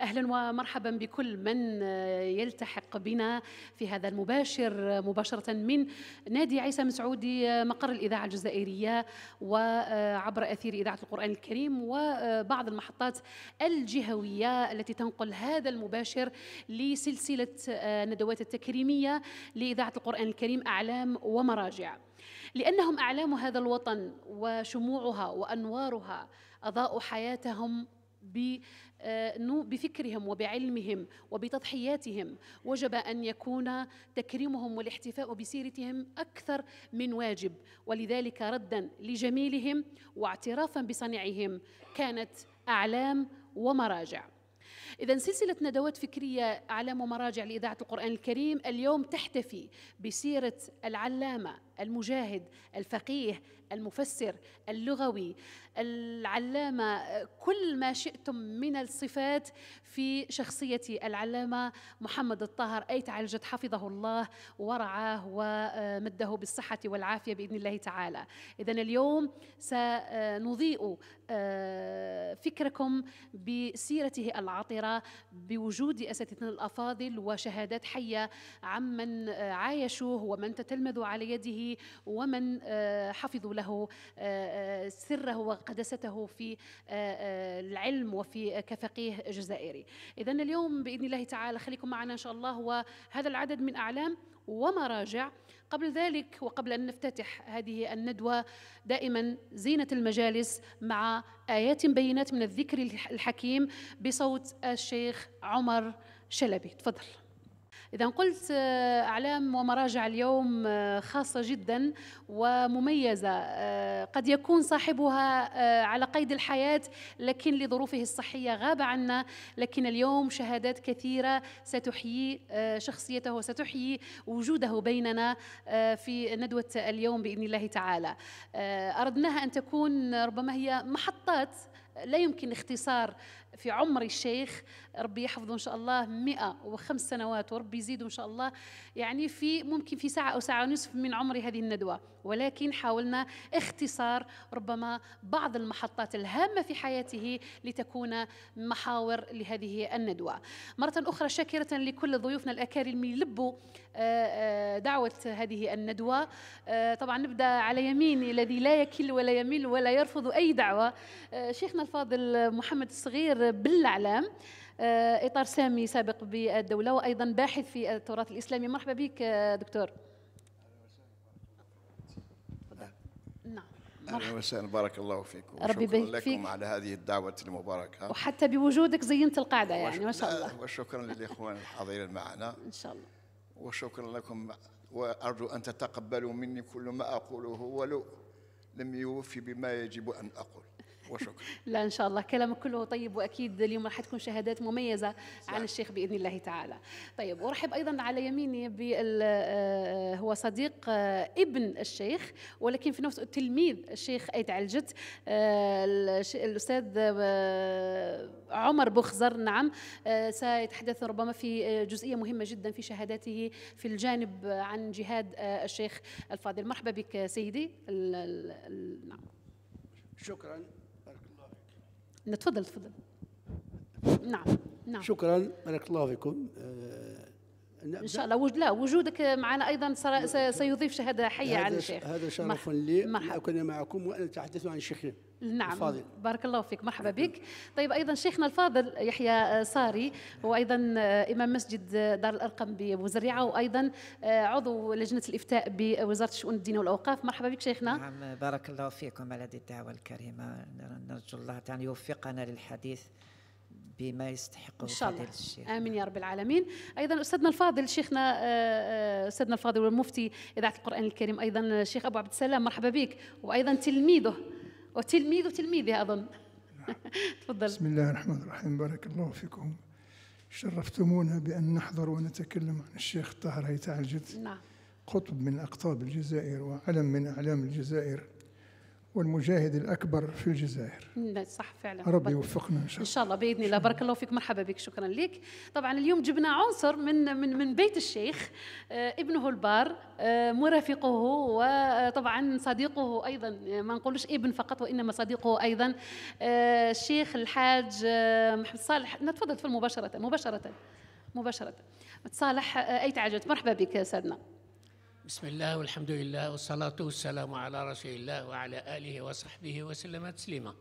اهلا ومرحبا بكل من آه، يلتحق بنا في هذا المباشر مباشره من نادي عيسى مسعودي آه، مقر الاذاعه الجزائريه وعبر آه، اثير اذاعه القران الكريم وبعض المحطات الجهويه التي تنقل هذا المباشر لسلسله ندوات التكريميه لاذاعه القران الكريم اعلام ومراجع لانهم اعلام هذا الوطن وشموعها وانوارها اضاءوا حياتهم آه، بفكرهم وبعلمهم وبتضحياتهم وجب ان يكون تكريمهم والاحتفاء بسيرتهم اكثر من واجب ولذلك ردا لجميلهم واعترافا بصنعهم كانت اعلام ومراجع إذا سلسلة ندوات فكرية أعلام ومراجع لإذاعة القرآن الكريم اليوم تحتفي بسيرة العلامة المجاهد الفقيه المفسر اللغوي العلامه كل ما شئتم من الصفات في شخصيه العلامه محمد الطاهر اي تعالجت حفظه الله ورعاه ومده بالصحه والعافيه باذن الله تعالى اذا اليوم سنضيء آه، فكركم بسيرته العطره بوجود اساتذتنا الافاضل وشهادات حيه عمن عايشوه ومن تتلمذوا على يده ومن آه، حفظوا له آه، آه، سره وقدسته في العلم وفي كفقيه جزائري إذا اليوم بإذن الله تعالى خليكم معنا إن شاء الله وهذا العدد من أعلام ومراجع قبل ذلك وقبل أن نفتتح هذه الندوة دائما زينة المجالس مع آيات بينات من الذكر الحكيم بصوت الشيخ عمر شلبي تفضل إذا قلت آه، أعلام ومراجع اليوم آه، خاصة جدا ومميزة آه، قد يكون صاحبها على قيد الحياة لكن لظروفه الصحية غاب عنا لكن اليوم شهادات كثيرة ستحيي شخصيته وستحيي وجوده بيننا في ندوة اليوم بإذن الله تعالى أردناها أن تكون ربما هي محطات لا يمكن اختصار في عمر الشيخ ربي يحفظه إن شاء الله 105 سنوات وربي يزيده إن شاء الله يعني في ممكن في ساعة أو ساعة ونصف من عمر هذه الندوة ولكن حاولنا اختصار ربما بعض المحطات الهامة في حياته لتكون محاور لهذه الندوة مرة أخرى شاكرة لكل ضيوفنا الأكارم اللي لبوا آه، آه، دعوة هذه الندوة آه، طبعا نبدأ على يميني الذي لا يكل ولا يميل ولا يرفض أي دعوة شيخنا الفاضل محمد الصغير بالاعلام آه، اطار سامي سابق بالدوله وايضا باحث في التراث الاسلامي مرحبا بك دكتور نعم. اهلا وسهلا بارك الله فيكم ربي شكرا لكم فيك. على هذه الدعوه المباركه وحتى بوجودك زينت القاعده يعني ما شاء الله وشكرا للاخوان الحاضرين معنا ان شاء الله وشكرا لكم وارجو ان تتقبلوا مني كل ما اقوله ولو لم يوفي بما يجب ان اقول وشكرا لا ان شاء الله كلامك كله طيب واكيد اليوم راح تكون شهادات مميزه عن الشيخ باذن الله تعالى طيب ورحب ايضا على يميني بال آه، هو صديق آه، ابن الشيخ ولكن في نفس تلميذ الشيخ ايت علجت آه، الاستاذ عمر بوخزر نعم سيتحدث ربما في جزئيه مهمه جدا في شهاداته في الجانب عن جهاد الشيخ الفاضل مرحبا بك سيدي نعم شكرا تفضل تفضل نعم نعم شكرا بارك الله فيكم آه، ان شاء الله لا وجودك معنا ايضا سيضيف شهاده حيه عن الشيخ هذا شرف لي مرحبا كنا معكم وانا اتحدث عن شيخي نعم الفاضل. بارك الله فيك مرحبا نعم. بك طيب ايضا شيخنا الفاضل يحيى صاري هو ايضا امام مسجد دار الارقم بوزريعه وايضا عضو لجنه الافتاء بوزاره الشؤون الدينيه والاوقاف مرحبا بك شيخنا نعم بارك الله فيكم على هذه الدعوه الكريمه نرجو الله ان يوفقنا للحديث بما يستحقه ان شاء الله الشيخ. امين يا نعم. رب العالمين ايضا استاذنا الفاضل شيخنا آه، آه، استاذنا الفاضل والمفتي اذاعه القران الكريم ايضا الشيخ ابو عبد السلام مرحبا بك وايضا تلميذه وتلميذ تلميذه اظن تفضل بسم الله الرحمن الرحيم بارك الله فيكم شرفتمونا بان نحضر ونتكلم عن الشيخ طاهر هيتعجد نعم قطب من اقطاب الجزائر وعلم من اعلام الجزائر والمجاهد الأكبر في الجزائر صح فعلا ربي يوفقنا إن شاء الله إن شاء الله بإذن الله بارك الله فيك مرحبا بك شكرا لك طبعا اليوم جبنا عنصر من من من بيت الشيخ آه، ابنه البار آه، مرافقه وطبعا آه، صديقه أيضا ما نقولش ابن فقط وإنما صديقه أيضا الشيخ الحاج محمد صالح نتفضل تفضل مباشرة مباشرة مباشرة صالح أي تعجبت مرحبا بك سادنا بسم الله والحمد لله والصلاة والسلام على رسول الله وعلى آله وصحبه وسلم تسليما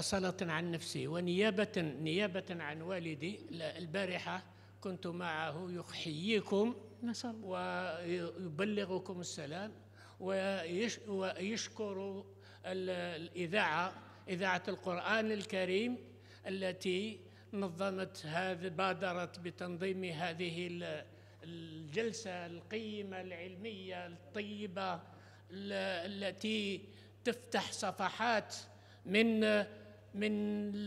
أصلة آه، عن نفسي ونيابة نيابة عن والدي البارحة كنت معه يحييكم ويبلغكم السلام ويشكر الإذاعة إذاعة القرآن الكريم التي نظمت هذه بادرت بتنظيم هذه الجلسه القيمه العلميه الطيبه التي تفتح صفحات من من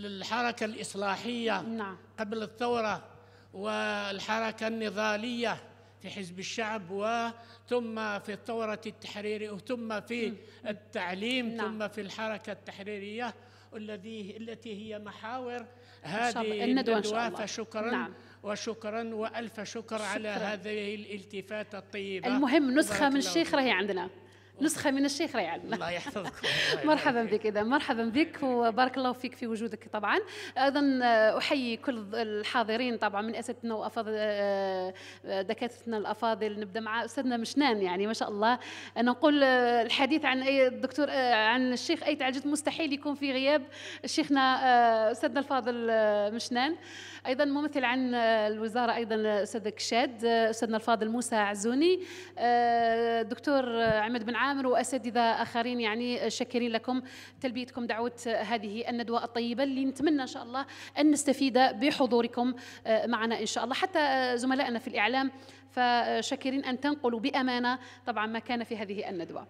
الحركه الاصلاحيه نعم. قبل الثوره والحركه النضاليه في حزب الشعب وثم في الثوره التحريريه ثم في التعليم نعم. ثم في الحركه التحريريه الذي التي هي محاور هذه الندوه, الندوة فشكرا نعم. وشكرا والف شكر شكرا. على هذه الالتفاته الطيبه المهم نسخه من الشيخ راهي عندنا نسخه من الشيخ راهي عندنا الله يحفظكم مرحبا بك اذا مرحبا بك وبارك الله فيك في وجودك طبعا ايضا آه، احيي كل الحاضرين طبعا من اساتذتنا وافاضل آه، آه، دكاترتنا الافاضل نبدا مع استاذنا مشنان يعني ما شاء الله انا نقول الحديث عن اي الدكتور عن الشيخ اي تعجد مستحيل يكون في غياب شيخنا استاذنا الفاضل مشنان ايضا ممثل عن الوزاره ايضا الاستاذ كشاد استاذنا الفاضل موسى عزوني آه، دكتور عماد بن عامر واساتذه اخرين يعني شاكرين لكم تلبيتكم دعوه هذه الندوه الطيبه اللي نتمنى ان شاء الله ان نستفيد بحضوركم آه، معنا ان شاء الله حتى زملائنا في الاعلام فشاكرين أن تنقلوا بأمانة طبعا ما كان في هذه الندوة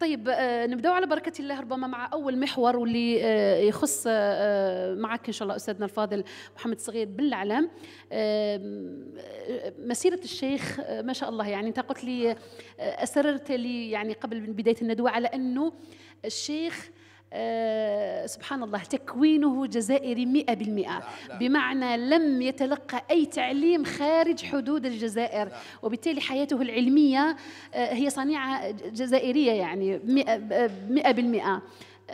طيب آه، نبدأ على بركة الله ربما مع أول محور واللي آه، يخص آه، معك إن شاء الله أستاذنا الفاضل محمد صغير بالعلام مسيرة الشيخ ما شاء الله يعني أنت قلت لي أسررت لي يعني قبل بداية الندوة على أنه الشيخ آه، سبحان الله تكوينه جزائري مئة بالمئة بمعنى لم يتلقى أي تعليم خارج حدود الجزائر وبالتالي حياته العلمية آه، هي صنيعة جزائرية يعني مئة بالمئة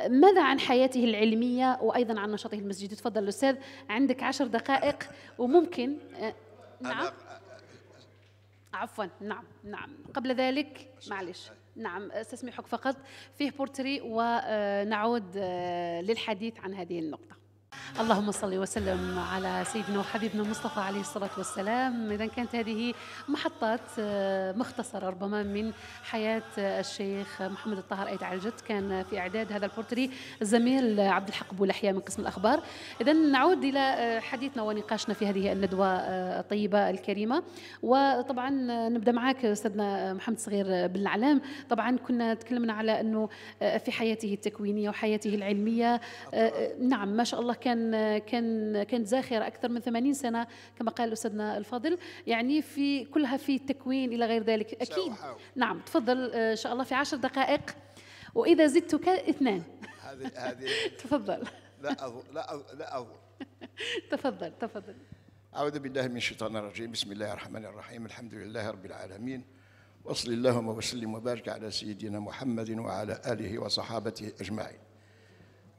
ماذا عن حياته العلمية وأيضا عن نشاطه المسجد تفضل الأستاذ عندك عشر دقائق وممكن آه، نعم عفوا نعم نعم قبل ذلك معلش نعم استسمحك فقط فيه بورتري ونعود آه، للحديث عن هذه النقطة اللهم صل وسلم على سيدنا وحبيبنا مصطفى عليه الصلاة والسلام إذا كانت هذه محطات آه، مختصرة ربما من حياة الشيخ محمد الطاهر أيد عالجت كان في إعداد هذا البورتري الزميل عبد الحق بولحيا من قسم الأخبار إذا نعود إلى آه، حديثنا ونقاشنا في هذه الندوة آه، الطيبة الكريمة وطبعا نبدأ معك أستاذنا محمد صغير بن العلام طبعا كنا تكلمنا على أنه في حياته التكوينية وحياته العلمية نعم ما شاء الله كان كان كانت زاخره اكثر من 80 سنه كما قال استاذنا الفاضل يعني في كلها في التكوين الى غير ذلك اكيد سأحاول. نعم تفضل آه، ان شاء الله في عشر دقائق واذا زدتك اثنان هذه هذه تفضل لا أظن لا أظن لا تفضل تفضل أعوذ بالله من الشيطان الرجيم بسم الله الرحمن الرحيم الحمد لله رب العالمين وصل اللهم وسلم وبارك على سيدنا محمد وعلى آله وصحابته أجمعين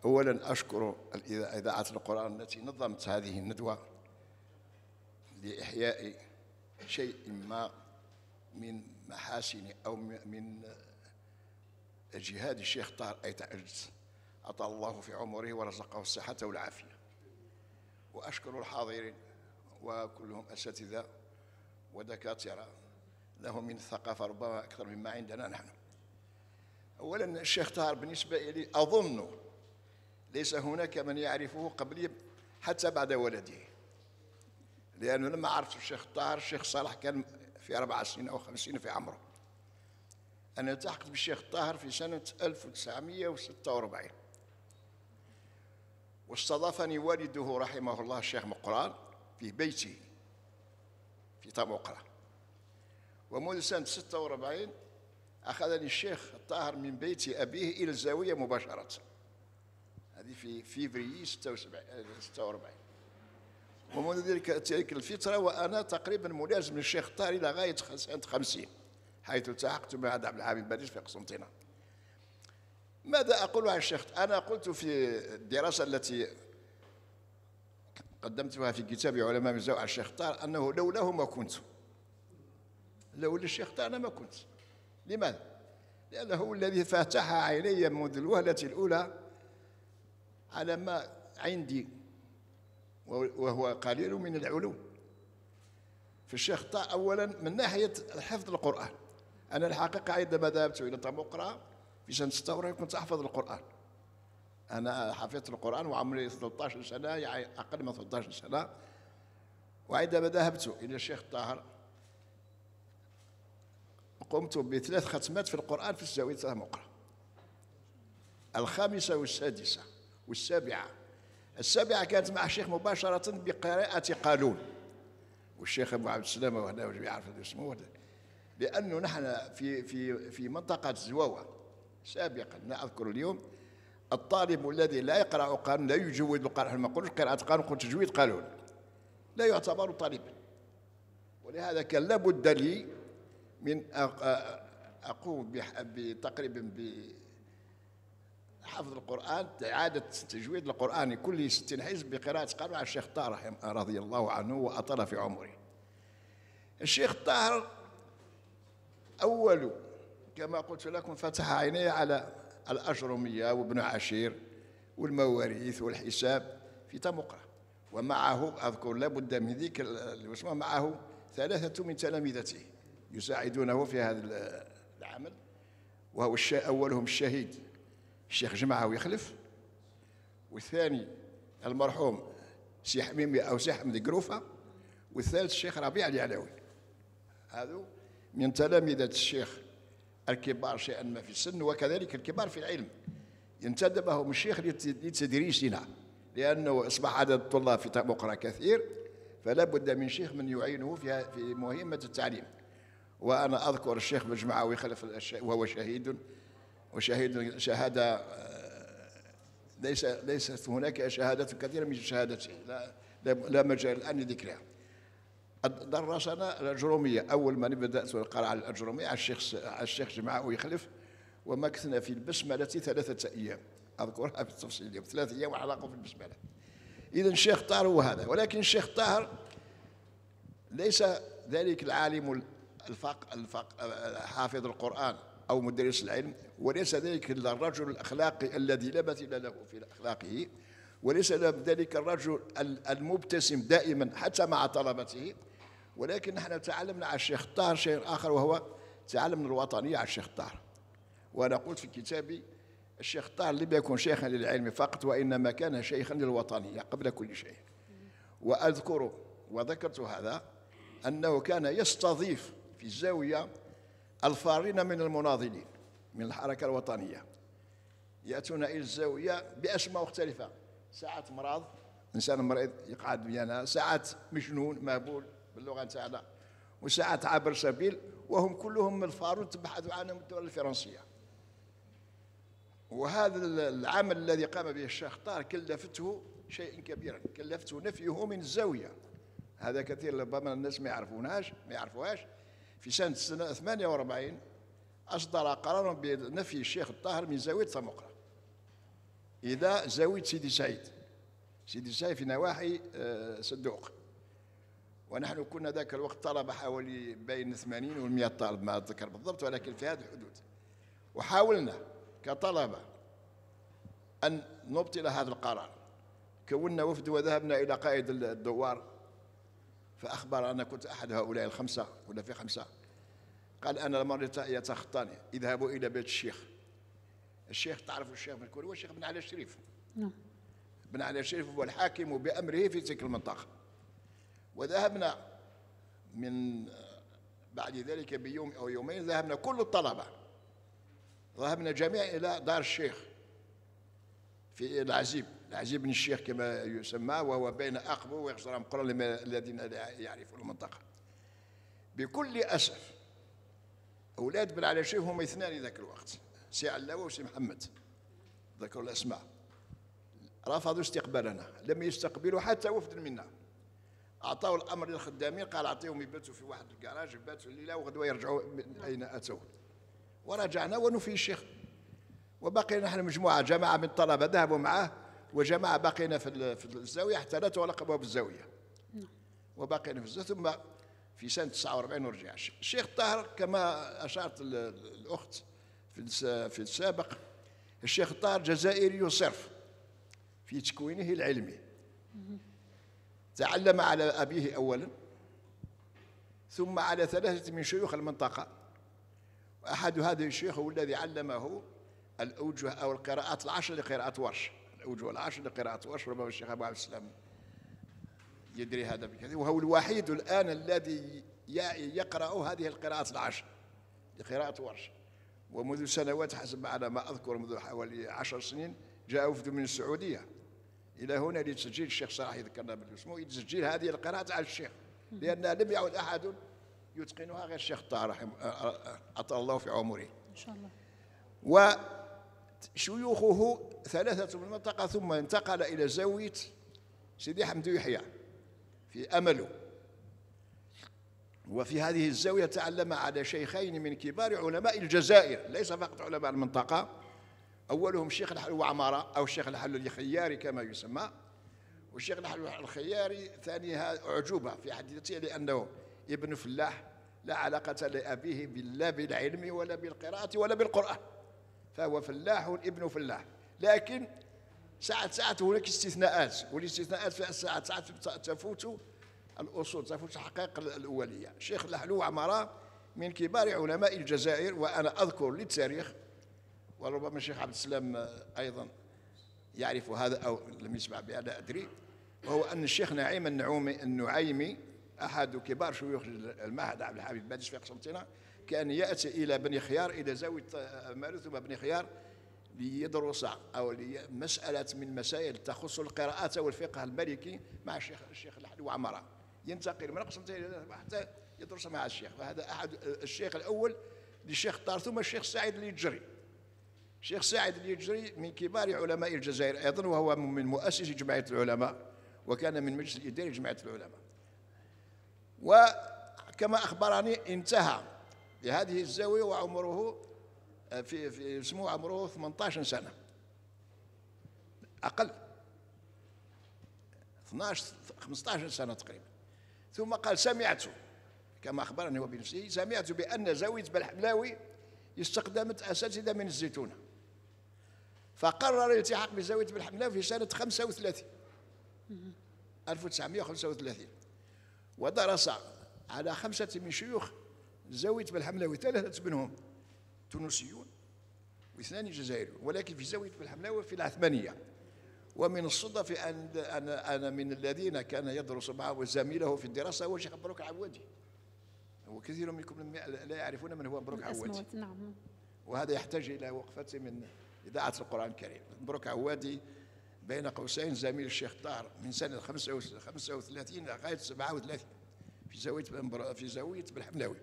أولا أشكر إذاعة القرآن التي نظمت هذه الندوة لإحياء شيء ما من محاسن أو من جهاد الشيخ طاهر أيت أجلس أطال الله في عمره ورزقه الصحة والعافية وأشكر الحاضرين وكلهم أساتذة ودكاترة لهم من الثقافة ربما أكثر مما عندنا نحن أولا الشيخ طاهر بالنسبة لي أظن ليس هناك من يعرفه قبلي حتى بعد ولده لأنه لما عرفت الشيخ طاهر الشيخ صالح كان في أربع سنين أو خمس سنين في عمره أنا التحقت بالشيخ طاهر في سنة 1946 واستضافني والده رحمه الله الشيخ مقران في بيته في طبقرة ومنذ سنة 46 أخذني الشيخ الطاهر من بيت أبيه إلى الزاوية مباشرة هذه في فيفري 46 آه، ومنذ ذلك تلك الفترة وأنا تقريبا ملازم للشيخ طاري إلى غاية سنة 50 حيث التحقت مع عبد الحميد باريس في قسنطينة ماذا أقول عن الشيخ أنا قلت في الدراسة التي قدمتها في كتاب علماء من على الشيخ طار أنه لولاه ما كنت لولا الشيخ طار أنا ما كنت لماذا؟ لأنه هو الذي فتح عيني منذ الوهلة الأولى على ما عندي وهو قليل من في فالشيخ طه أولا من ناحية حفظ القرآن أنا الحقيقة عندما ذهبت إلى طمقرة في سنة 46 كنت أحفظ القرآن أنا حفظت القرآن وعمري 13 سنة يعني أقل من 13 سنة وعندما ذهبت إلى الشيخ طاهر قمت بثلاث ختمات في القرآن في الزاوية المقرى الخامسة والسادسة والسابعة السابعة كانت مع الشيخ مباشرة بقراءة قالون والشيخ أبو عبد السلام وهنا يعرف اسمه لأنه نحن في في في منطقة زواوة سابقا لا أذكر اليوم الطالب الذي لا يقرأ قانون لا يجود القرآن ما نقولش قراءة قانون قلت تجويد قانون لا يعتبر طالبا ولهذا كان لابد لي من أقوم بتقريبا حفظ القرآن إعادة تجويد القرآن كل ستين حزب بقراءة قراءة الشيخ طاهر رضي الله عنه وأطال في عمره الشيخ طاهر أول كما قلت لكم فتح عيني على الأجرمية وابن عشير والمواريث والحساب في تمقرة ومعه أذكر لابد من ذيك معه ثلاثة من تلامذته يساعدونه في هذا العمل وهو أولهم الشهيد الشيخ جمعه ويخلف والثاني المرحوم سي حميمي او سي حمد قروفه والثالث الشيخ ربيع العلوي هذو من تلامذة الشيخ الكبار شيئا ما في السن وكذلك الكبار في العلم انتدبهم الشيخ لتدريسنا لأنه أصبح عدد الطلاب في مقرى كثير فلا بد من شيخ من يعينه في في مهمة التعليم وأنا أذكر الشيخ بجمعه ويخلف وهو شهيد وشهد شهادة آه، ليس ليست هناك شهادات كثيرة من شهادته لا لا مجال الآن لذكرها درسنا الأجرومية أول ما بدأت القراءة على الأجرومية على الشيخ على الشيخ جماعة ويخلف ومكثنا في البسملة ثلاثة أيام أذكرها بالتفصيل اليوم ثلاثة أيام وحلقوا في البسملة إذا الشيخ طاهر هو هذا ولكن الشيخ طاهر ليس ذلك العالم الفق الفق آه، حافظ القرآن أو مدرس العلم وليس ذلك إلا الرجل الأخلاقي الذي لا مثيل له في أخلاقه وليس ذلك الرجل المبتسم دائما حتى مع طلبته ولكن نحن تعلمنا على الشيخ طاهر شيء آخر وهو تعلمنا الوطنية على الشيخ طاهر وأنا قلت في كتابي الشيخ طاهر لم يكن شيخا للعلم فقط وإنما كان شيخا للوطنية قبل كل شيء وأذكر وذكرت هذا أنه كان يستضيف في الزاوية الفارين من المناضلين من الحركة الوطنية يأتون إلى الزاوية بأسماء مختلفة ساعات مرض إنسان مريض يقعد بينا ساعات مجنون مهبول باللغة نتاعنا وساعات عابر سبيل وهم كلهم من الفارون تبحثوا عنهم الدولة الفرنسية وهذا العمل الذي قام به الشيخ طار كلفته شيئا كبيرا كلفته نفيه من الزاوية هذا كثير ربما الناس ما يعرفوناش ما يعرفوهاش في سنة 48 أصدر قرارا بنفي الشيخ الطاهر من زاوية طمقرة إلى زاوية سيدي سعيد سيدي سعيد في نواحي آه، صندوق ونحن كنا ذاك الوقت طلبة حوالي بين 80 و 100 طالب ما أتذكر بالضبط ولكن في هذه الحدود وحاولنا كطلبة أن نبطل هذا القرار كونا وفد وذهبنا إلى قائد الدوار فأخبر أنا كنت أحد هؤلاء الخمسة كنا في خمسة قال أنا المريض يتخطاني اذهبوا إلى بيت الشيخ الشيخ تعرف الشيخ من الكوري هو الشيخ بن علي الشريف نعم بن علي الشريف هو الحاكم بأمره في تلك المنطقة وذهبنا من آه، بعد ذلك بيوم أو يومين ذهبنا كل الطلبة ذهبنا جميعا إلى دار الشيخ في العزيب العزيز بن الشيخ كما يسمى وهو بين أقبو وإخزرام قرى الذين لا يعرفون المنطقة بكل أسف أولاد بن علي الشيخ هم اثنان ذاك الوقت سي علاوة وسي محمد ذكروا الأسماء رفضوا استقبالنا لم يستقبلوا حتى وفد منا أعطوا الأمر للخدامين قال أعطيهم يباتوا في واحد الكراج يباتوا الليلة وغدوا يرجعوا من أين أتوا ورجعنا ونفي الشيخ وبقي نحن مجموعة جماعة من الطلبة ذهبوا معه وجماعة بقينا في في الزاوية حتى لا تلقبوا بالزاويه نعم. وبقينا في الزاوية ثم في سنة 49 ورجع الشيخ طاهر كما أشارت الأخت في في السابق الشيخ طاهر جزائري يصرف في تكوينه العلمي تعلم على أبيه أولا ثم على ثلاثة من شيوخ المنطقة وأحد هذه الشيوخ هو الذي علمه الأوجه أو القراءات العشر لقراءة ورش الوجوه العشر لقراءة وأشرب الشيخ أبو عبد السلام يدري هذا بكثير وهو الوحيد الآن الذي يقرأ هذه القراءات العشر لقراءة ورش ومنذ سنوات حسب على ما أذكر منذ حوالي عشر سنين جاء وفد من السعودية إلى هنا لتسجيل الشيخ صلاح يذكرنا بالاسم لتسجيل هذه القراءات على الشيخ لأن لم يعد أحد يتقنها غير الشيخ طه رحمه أطال الله في عمره إن شاء الله شيوخه ثلاثة من المنطقة ثم انتقل إلى زاوية سيدي حمد يحيى في أمله وفي هذه الزاوية تعلم على شيخين من كبار علماء الجزائر ليس فقط علماء المنطقة أولهم الشيخ الحلو عمارة أو الشيخ الحلو الخياري كما يسمى والشيخ الحلو الخياري ثانيها أعجوبة في حديثته لأنه ابن فلاح لا علاقة لأبيه بالله بالعلم ولا بالقراءة ولا بالقرآن فهو فلاح والابن فلاح لكن ساعة ساعة هناك استثناءات والاستثناءات في الساعة ساعة تفوت الأصول تفوت الحقائق الأولية شيخ لحلو عمارة من كبار علماء الجزائر وأنا أذكر للتاريخ وربما الشيخ عبد السلام أيضا يعرف هذا أو لم يسمع بها لا أدري وهو أن الشيخ نعيم النعومي النعيمي أحد كبار شيوخ المعهد عبد الحميد بادش في قسنطينة كان يأتي إلى بني خيار إلى زاوية آه، مالوث بني خيار ليدرس أو لمساله مسألة من مسائل تخص القراءات والفقه المالكي مع الشيخ الشيخ الحلو عمرة ينتقل من قسم حتى يدرس مع الشيخ فهذا أحد آه، الشيخ الأول للشيخ طار ثم الشيخ سعيد اليجري الشيخ سعيد اليجري من كبار علماء الجزائر أيضا وهو من مؤسسي جمعية العلماء وكان من مجلس الإداري جمعية العلماء وكما أخبرني انتهى بهذه الزاوية وعمره آه، في, في اسمه عمره 18 سنة أقل 12 15 سنة تقريبا ثم قال سمعت كما أخبرني هو بنفسه سمعت بأن زاوية بالحبلاوي استخدمت أساتذة من الزيتونة فقرر الالتحاق بزاوية بالحبلاوي في سنة 35 1935 ودرس على خمسة من شيوخ زاوية بالحملاوي ثلاثة منهم تونسيون واثنان جزائريون ولكن في زاوية بالحملاوي في العثمانية ومن الصدف أن أنا, أنا من الذين كان يدرس معه زميله في الدراسة هو الشيخ مبروك عوادي وكثير منكم لا يعرفون من هو مبروك عوادي نعم وهذا يحتاج إلى وقفة من إذاعة القرآن الكريم مبروك عوادي بين قوسين زميل الشيخ طاهر من سنة 35 لغاية 37 في زاوية في زاوية بالحملاوي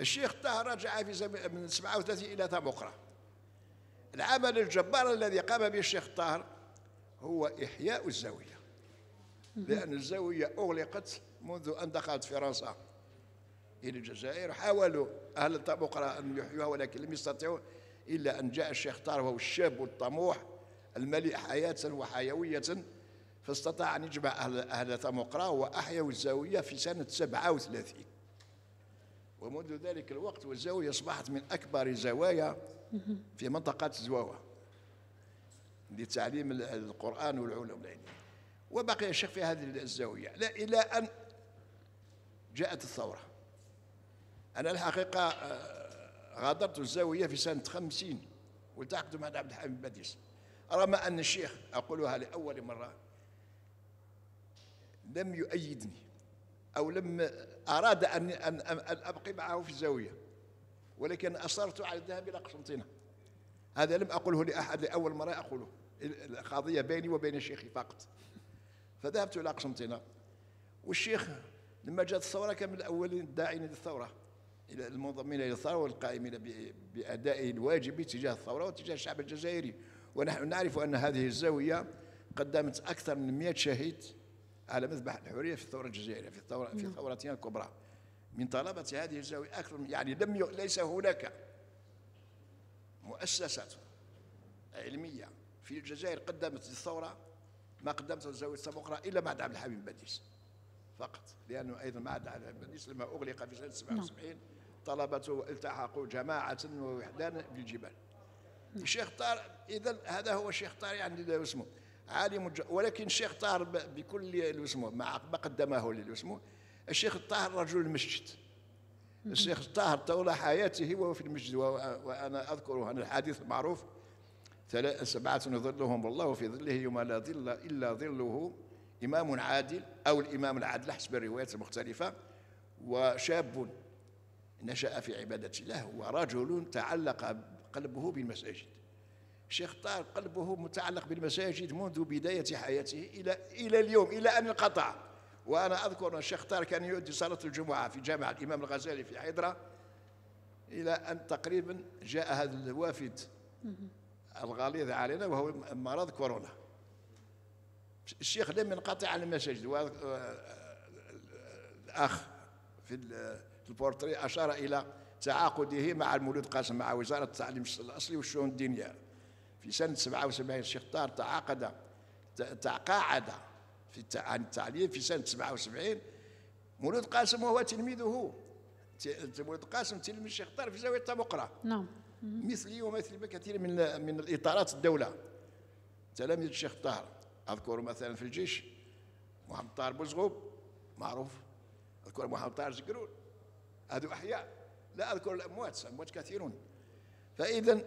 الشيخ طه رجع في من 37 إلى طبقرة العمل الجبار الذي قام به الشيخ طاهر هو إحياء الزاوية لأن الزاوية أغلقت منذ أن دخلت فرنسا إلى الجزائر حاولوا أهل الطبقرة أن يحيوها ولكن لم يستطيعوا إلا أن جاء الشيخ طاهر وهو الشاب الطموح المليء حياة وحيوية فاستطاع أن يجمع أهل, أهل طمقرة وأحيوا الزاوية في سنة 37 ومنذ ذلك الوقت والزاوية أصبحت من أكبر الزوايا في منطقة زواوة لتعليم القرآن والعلوم العلمية وبقي الشيخ في هذه الزاوية لا إلى أن جاءت الثورة أنا الحقيقة آه، غادرت الزاوية في سنة خمسين والتحقت مع عبد الحميد باديس رغم أن الشيخ أقولها لأول مرة لم يؤيدني أو لم أراد أن أن أبقي معه في الزاوية ولكن أصرت على الذهاب إلى قسنطينة هذا لم أقله لأحد لأول مرة أقوله القضية بيني وبين الشيخ فقط فذهبت إلى قسنطينة والشيخ لما جاءت الثورة كان من الأولين الداعين للثورة إلى المنظمين الثورة والقائمين بأداء الواجب تجاه الثورة وتجاه الشعب الجزائري ونحن نعرف أن هذه الزاوية قدمت أكثر من 100 شهيد على مذبح الحريه في الثوره الجزائريه في الثوره في نعم. ثورتها الكبرى من طلبه هذه الزاويه اكثر يعني لم ليس هناك مؤسسه علميه في الجزائر قدمت للثوره ما قدمته الزاويه السابقه الا بعد عبد الحميد بديس فقط لانه ايضا بعد عبد الحميد بديس لما اغلق في سنه 77 نعم. طلبته التحقوا جماعه ووحدانا بالجبال الشيخ نعم. طار اذا هذا هو الشيخ طار يعني اسمه عالم ولكن الشيخ طاهر بكل لزمه مع ما قدمه للزمه الشيخ طاهر رجل المسجد الشيخ طاهر طول حياته وهو في المسجد وانا اذكر هذا الحديث المعروف سبعة يظلهم الله في ظله يوم لا ظل إلا ظله إمام عادل أو الإمام العادل حسب الروايات المختلفة وشاب نشأ في عبادة الله ورجل تعلق قلبه بالمساجد الشيخ طار قلبه متعلق بالمساجد منذ بداية حياته إلى إلى اليوم إلى أن انقطع وأنا أذكر أن الشيخ طار كان يؤدي صلاة الجمعة في جامع الإمام الغزالي في حيدرة إلى أن تقريبا جاء هذا الوافد الغليظ علينا وهو مرض كورونا الشيخ لم ينقطع عن المساجد آه، الأخ في البورتري أشار إلى تعاقده مع المولود قاسم مع وزارة التعليم الأصلي والشؤون الدينية في سنة 77 الشيخ طاهر تعاقد تقاعد في عن التعليم في سنة 77 مولود قاسم وهو تلميذه مولود قاسم تلميذ الشيخ طاهر في زاوية بقرة نعم مثلي ومثل بكثير من من الإطارات الدولة تلاميذ الشيخ طاهر أذكر مثلا في الجيش محمد طاهر بوزغوب معروف أذكر محمد طاهر زكرون هذو أحياء لا أذكر الأموات الأموات كثيرون فإذا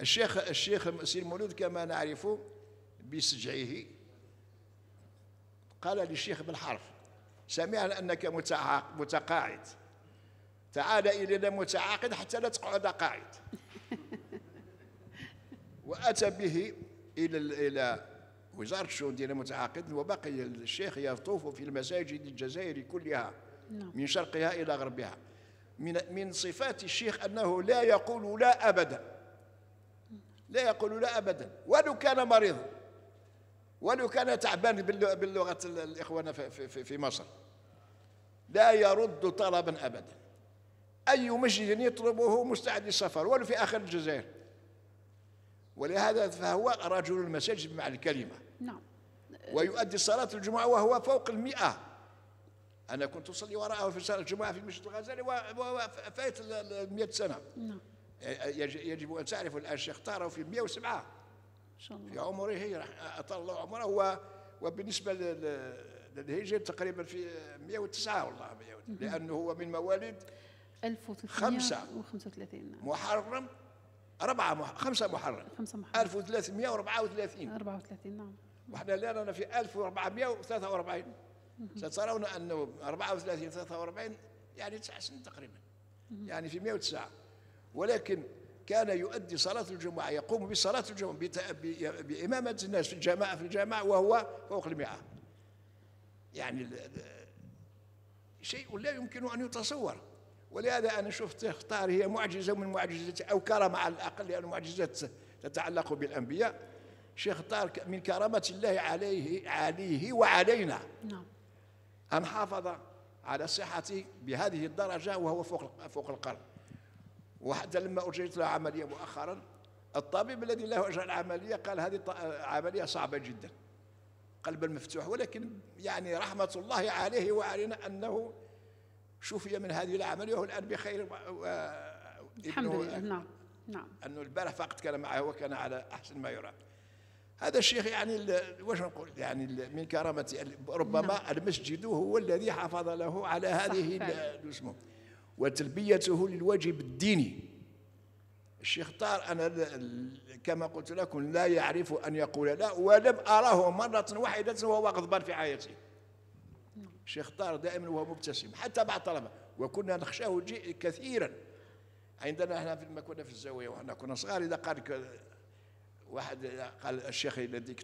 الشيخ الشيخ سي المولود كما نعرف بسجعه قال للشيخ بالحرف سمعنا انك متقاعد تعال الينا متعاقد حتى لا تقعد قاعد واتى به الى الى وزاره الشؤون ديال المتعاقد وبقي الشيخ يطوف في المساجد الجزائر كلها نعم. من شرقها الى غربها من من صفات الشيخ انه لا يقول لا ابدا لا يقول لا أبدا ولو كان مريضا ولو كان تعبان باللغة الإخوان في, في, مصر لا يرد طلبا أبدا أي مسجد يطلبه مستعد للسفر ولو في آخر الجزائر ولهذا فهو رجل المساجد مع الكلمة نعم ويؤدي صلاة الجمعة وهو فوق المئة أنا كنت أصلي وراءه في صلاة الجمعة في مسجد الغزالي وفات 100 سنة نعم يجب أن تعرفوا الآن الشيخ طارق في 107 إن شاء الله في عمره أطال الله عمره وبالنسبة للهجر تقريبا في 109 والله لأنه هو من مواليد 1335 نعم. محرم أربعة مح... خمسة محرم خمسة محرم 1334 34 نعم وحنا الآن أنا في 1443 سترون أنه 34 43 يعني تسع سنين تقريبا يعني في 109 ولكن كان يؤدي صلاة الجمعة يقوم بصلاة الجمعة بإمامة الناس في الجماعة في الجماعة وهو فوق المئة يعني شيء لا يمكن أن يتصور ولهذا أنا شفت اختار هي معجزة من معجزات أو كرامة على الأقل لأن معجزات تتعلق بالأنبياء شيخ طار من كرامة الله عليه عليه وعلينا نعم أن حافظ على صحته بهذه الدرجة وهو فوق فوق القرن وحتى لما أجريت له عملية مؤخرا الطبيب الذي له أجرى العملية قال هذه عملية صعبة جدا قلب المفتوح ولكن يعني رحمة الله عليه وعلينا أنه شفي من هذه العملية وهو الآن بخير الحمد لله نعم نعم أنه البارح فقط كان معه وكان على أحسن ما يرام هذا الشيخ يعني واش نقول يعني من كرامة ربما نعم. المسجد هو الذي حافظ له على هذه اسمه وتلبيته للواجب الديني الشيخ طار أنا كما قلت لكم لا يعرف أن يقول لا ولم أراه مرة واحدة وهو غضبان في حياته الشيخ طار دائما وهو مبتسم حتى بعد طلبة وكنا نخشاه كثيرا عندنا احنا لما كنا في الزاوية وحنا كنا صغار إذا قال واحد قال الشيخ الذي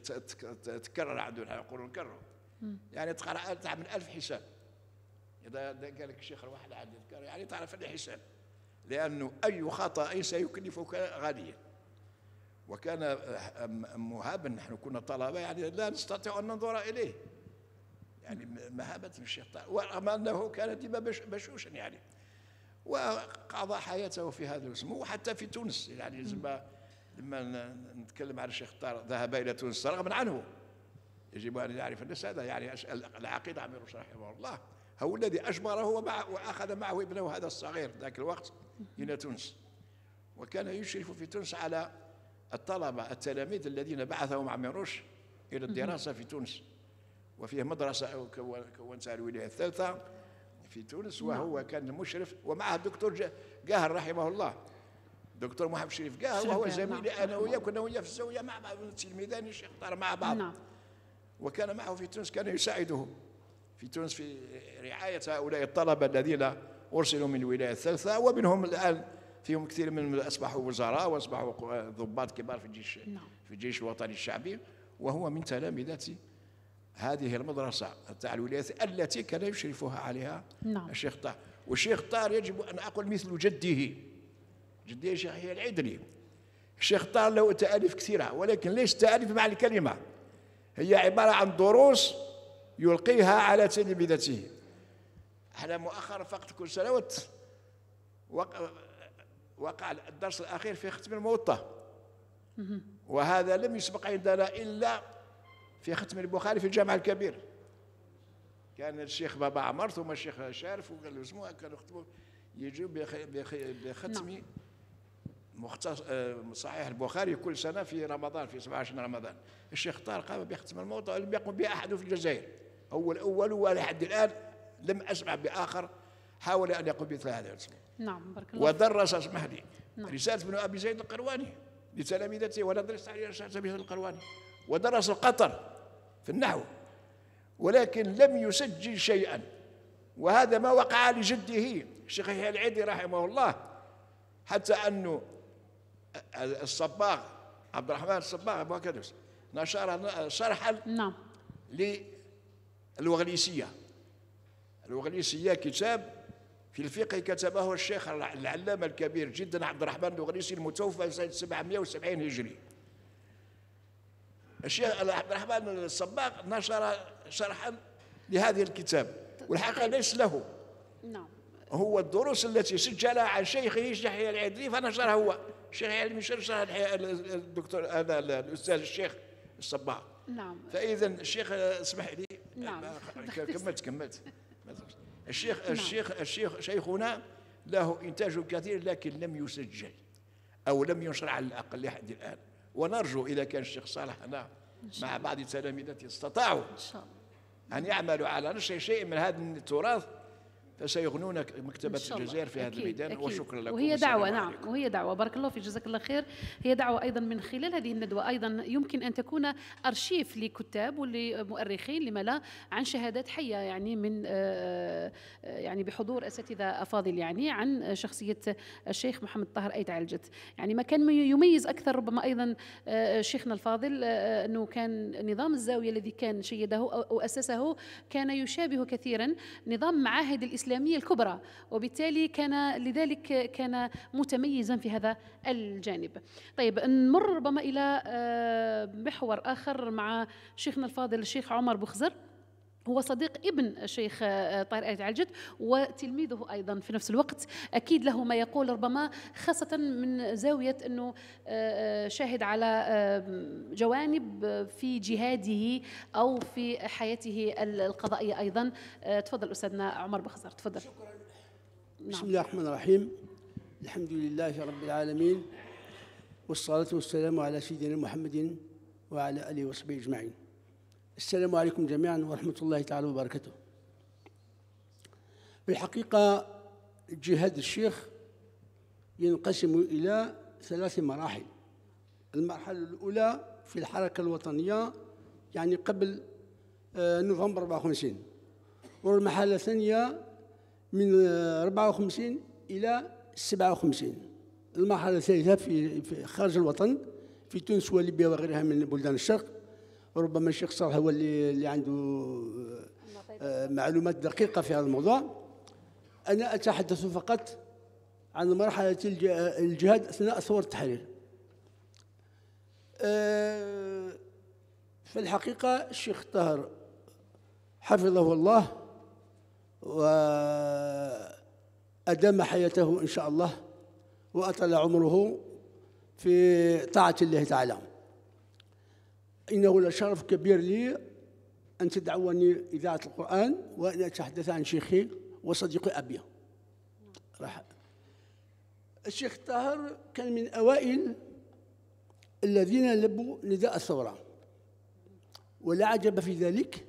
تكرر عندنا يقولون نكرر يعني تقرأ من ألف حساب ده ده قال لك الشيخ الواحد العبد الكار يعني تعرف الحساب لأنه أي خطأ سيكلفك غاليا وكان مهابا نحن كنا طلبة يعني لا نستطيع أن ننظر إليه يعني مهابة الشيطان ورغم أنه كان ديما بشوشا يعني وقضى حياته في هذا الاسم وحتى في تونس يعني لما لما نتكلم عن الشيخ طار ذهب إلى تونس رغم عنه يجب أن يعرف الناس هذا يعني العقيدة عمير رحمه الله هو الذي أجبره وأخذ معه ابنه هذا الصغير ذاك الوقت إلى تونس وكان يشرف في تونس على الطلبة التلاميذ الذين بعثهم عميروش إلى الدراسة في تونس وفيه مدرسة كونتها الولاية الثالثة في تونس نعم. وهو كان مشرف ومعه الدكتور جاهر رحمه الله دكتور محمد شريف قاهر وهو زميلي أنا وياه كنا وياه في الزاوية مع بعض تلميذان الشيخ طار مع بعض نعم. وكان معه في تونس كان يساعده في تونس في رعاية هؤلاء الطلبة الذين أرسلوا من الولايات الثالثة ومنهم الآن فيهم كثير من أصبحوا وزراء وأصبحوا ضباط كبار في الجيش نعم. في الجيش الوطني الشعبي وهو من تلامذة هذه المدرسة تاع الولايات التي كان يشرفها عليها نعم. الشيخ طار والشيخ طار يجب أن أقول مثل جده جده يحيى العدري الشيخ طار له تأليف كثيرة ولكن ليش تأليف مع الكلمة هي عبارة عن دروس يلقيها على تلميذته احنا مؤخرا فقط كل سنوات وقع الدرس الاخير في ختم الموطأ وهذا لم يسبق عندنا الا في ختم البخاري في الجامع الكبير كان الشيخ بابا عمر ثم الشيخ شارف وقال له اسمه كانوا يختموا يجوا بختم نعم. مختص آه، صحيح البخاري كل سنه في رمضان في 17 رمضان الشيخ طارق قام بختم الموطا ولم يقم به احد في الجزائر هو الأول ولحد الآن لم أسمع بآخر حاول أن يقوم مثل هذا نعم بارك الله ودرس اسمح لي نعم. رسالة ابن أبي زيد القرواني لتلاميذته وأنا درست عليه رسالة أبي زيد القرواني ودرس قطر في النحو ولكن لم يسجل شيئا وهذا ما وقع لجده الشيخ يحيى العيدي رحمه الله حتى أنه الصباغ عبد الرحمن الصباغ أبو نشر شرحا نعم الوغليسية الوغليسية كتاب في الفقه كتبه الشيخ العلامة الكبير جدا عبد الرحمن الوغليسي المتوفى سنة 770 هجري الشيخ عبد الرحمن الصباغ نشر شرحا لهذا الكتاب والحقيقة طيب. ليس له نعم هو الدروس التي سجلها عن شيخه يحيى العدري فنشرها هو الشيخ يحيى المشري شرح الدكتور هذا الاستاذ الشيخ الصباغ نعم فاذا الشيخ اسمح لي نعم كملت كملت الشيخ نعم. الشيخ الشيخ شيخنا له انتاج كثير لكن لم يسجل او لم ينشر على الاقل لحد الان ونرجو اذا كان الشيخ صالح هنا مع بعض تلاميذته استطاعوا ان شاء الله ان يعملوا على نشر شيء من هذا التراث فسيغنون مكتبة الجزائر في هذا الميدان أكيد وشكرا لكم وهي دعوة نعم عليكم. وهي دعوة بارك الله فيك جزاك الله خير هي دعوة أيضا من خلال هذه الندوة أيضا يمكن أن تكون أرشيف لكتاب ولمؤرخين لما لا عن شهادات حية يعني من آه، آه، يعني بحضور أساتذة أفاضل يعني عن شخصية الشيخ محمد طاهر أيت عالجت يعني ما كان يميز أكثر ربما أيضا آه، شيخنا الفاضل أنه كان نظام الزاوية الذي كان شيده أو أسسه كان يشابه كثيرا نظام معاهد الإسلام الإسلامية الكبرى وبالتالي كان لذلك كان متميزا في هذا الجانب طيب نمر ربما إلى آه، محور آخر مع شيخنا الفاضل الشيخ عمر بوخزر هو صديق ابن الشيخ آه، طاهر آل آية عالجد وتلميذه ايضا في نفس الوقت اكيد له ما يقول ربما خاصه من زاويه انه آه، آه، شاهد على جوانب في جهاده او في حياته القضائيه ايضا تفضل استاذنا عمر بخزر تفضل شكرا نعم. بسم الله الرحمن الرحيم الحمد لله رب العالمين والصلاه والسلام على سيدنا محمد وعلى اله وصحبه اجمعين السلام عليكم جميعا ورحمة الله تعالى وبركاته في الحقيقة جهاد الشيخ ينقسم إلى ثلاث مراحل المرحلة الأولى في الحركة الوطنية يعني قبل آه، نوفمبر 54 والمرحلة الثانية من 54 آه، إلى 57 المرحلة الثالثة في خارج الوطن في تونس وليبيا وغيرها من بلدان الشرق ربما الشيخ صالح هو اللي, اللي عنده آه، معلومات دقيقة في هذا الموضوع أنا أتحدث فقط عن مرحلة الجهاد أثناء ثورة التحرير آه، في الحقيقة الشيخ طهر حفظه الله وأدام حياته إن شاء الله وأطل عمره في طاعة الله تعالى إنه لشرف كبير لي أن تدعوني إذاعة القرآن وأن أتحدث عن شيخي وصديقي أبي راح الشيخ طاهر كان من أوائل الذين لبوا نداء الثورة ولا عجب في ذلك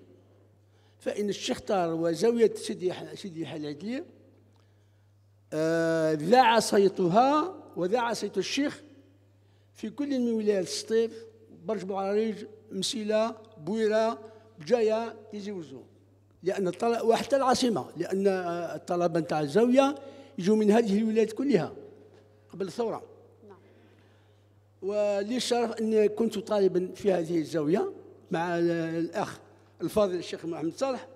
فإن الشيخ طاهر وزاوية سيدي سيدي حلاجلي آه، ذاع صيتها وذاع صيت الشيخ في كل من ولايات السطيف برج بوعريج مسيله بويره بجايه وزو لان الطلب وحتى العاصمه لان آه، الطلبه نتاع الزاويه يجوا من هذه الولايات كلها قبل الثوره نعم. ولي الشرف اني كنت طالبا في هذه الزاويه مع الاخ الفاضل الشيخ محمد صالح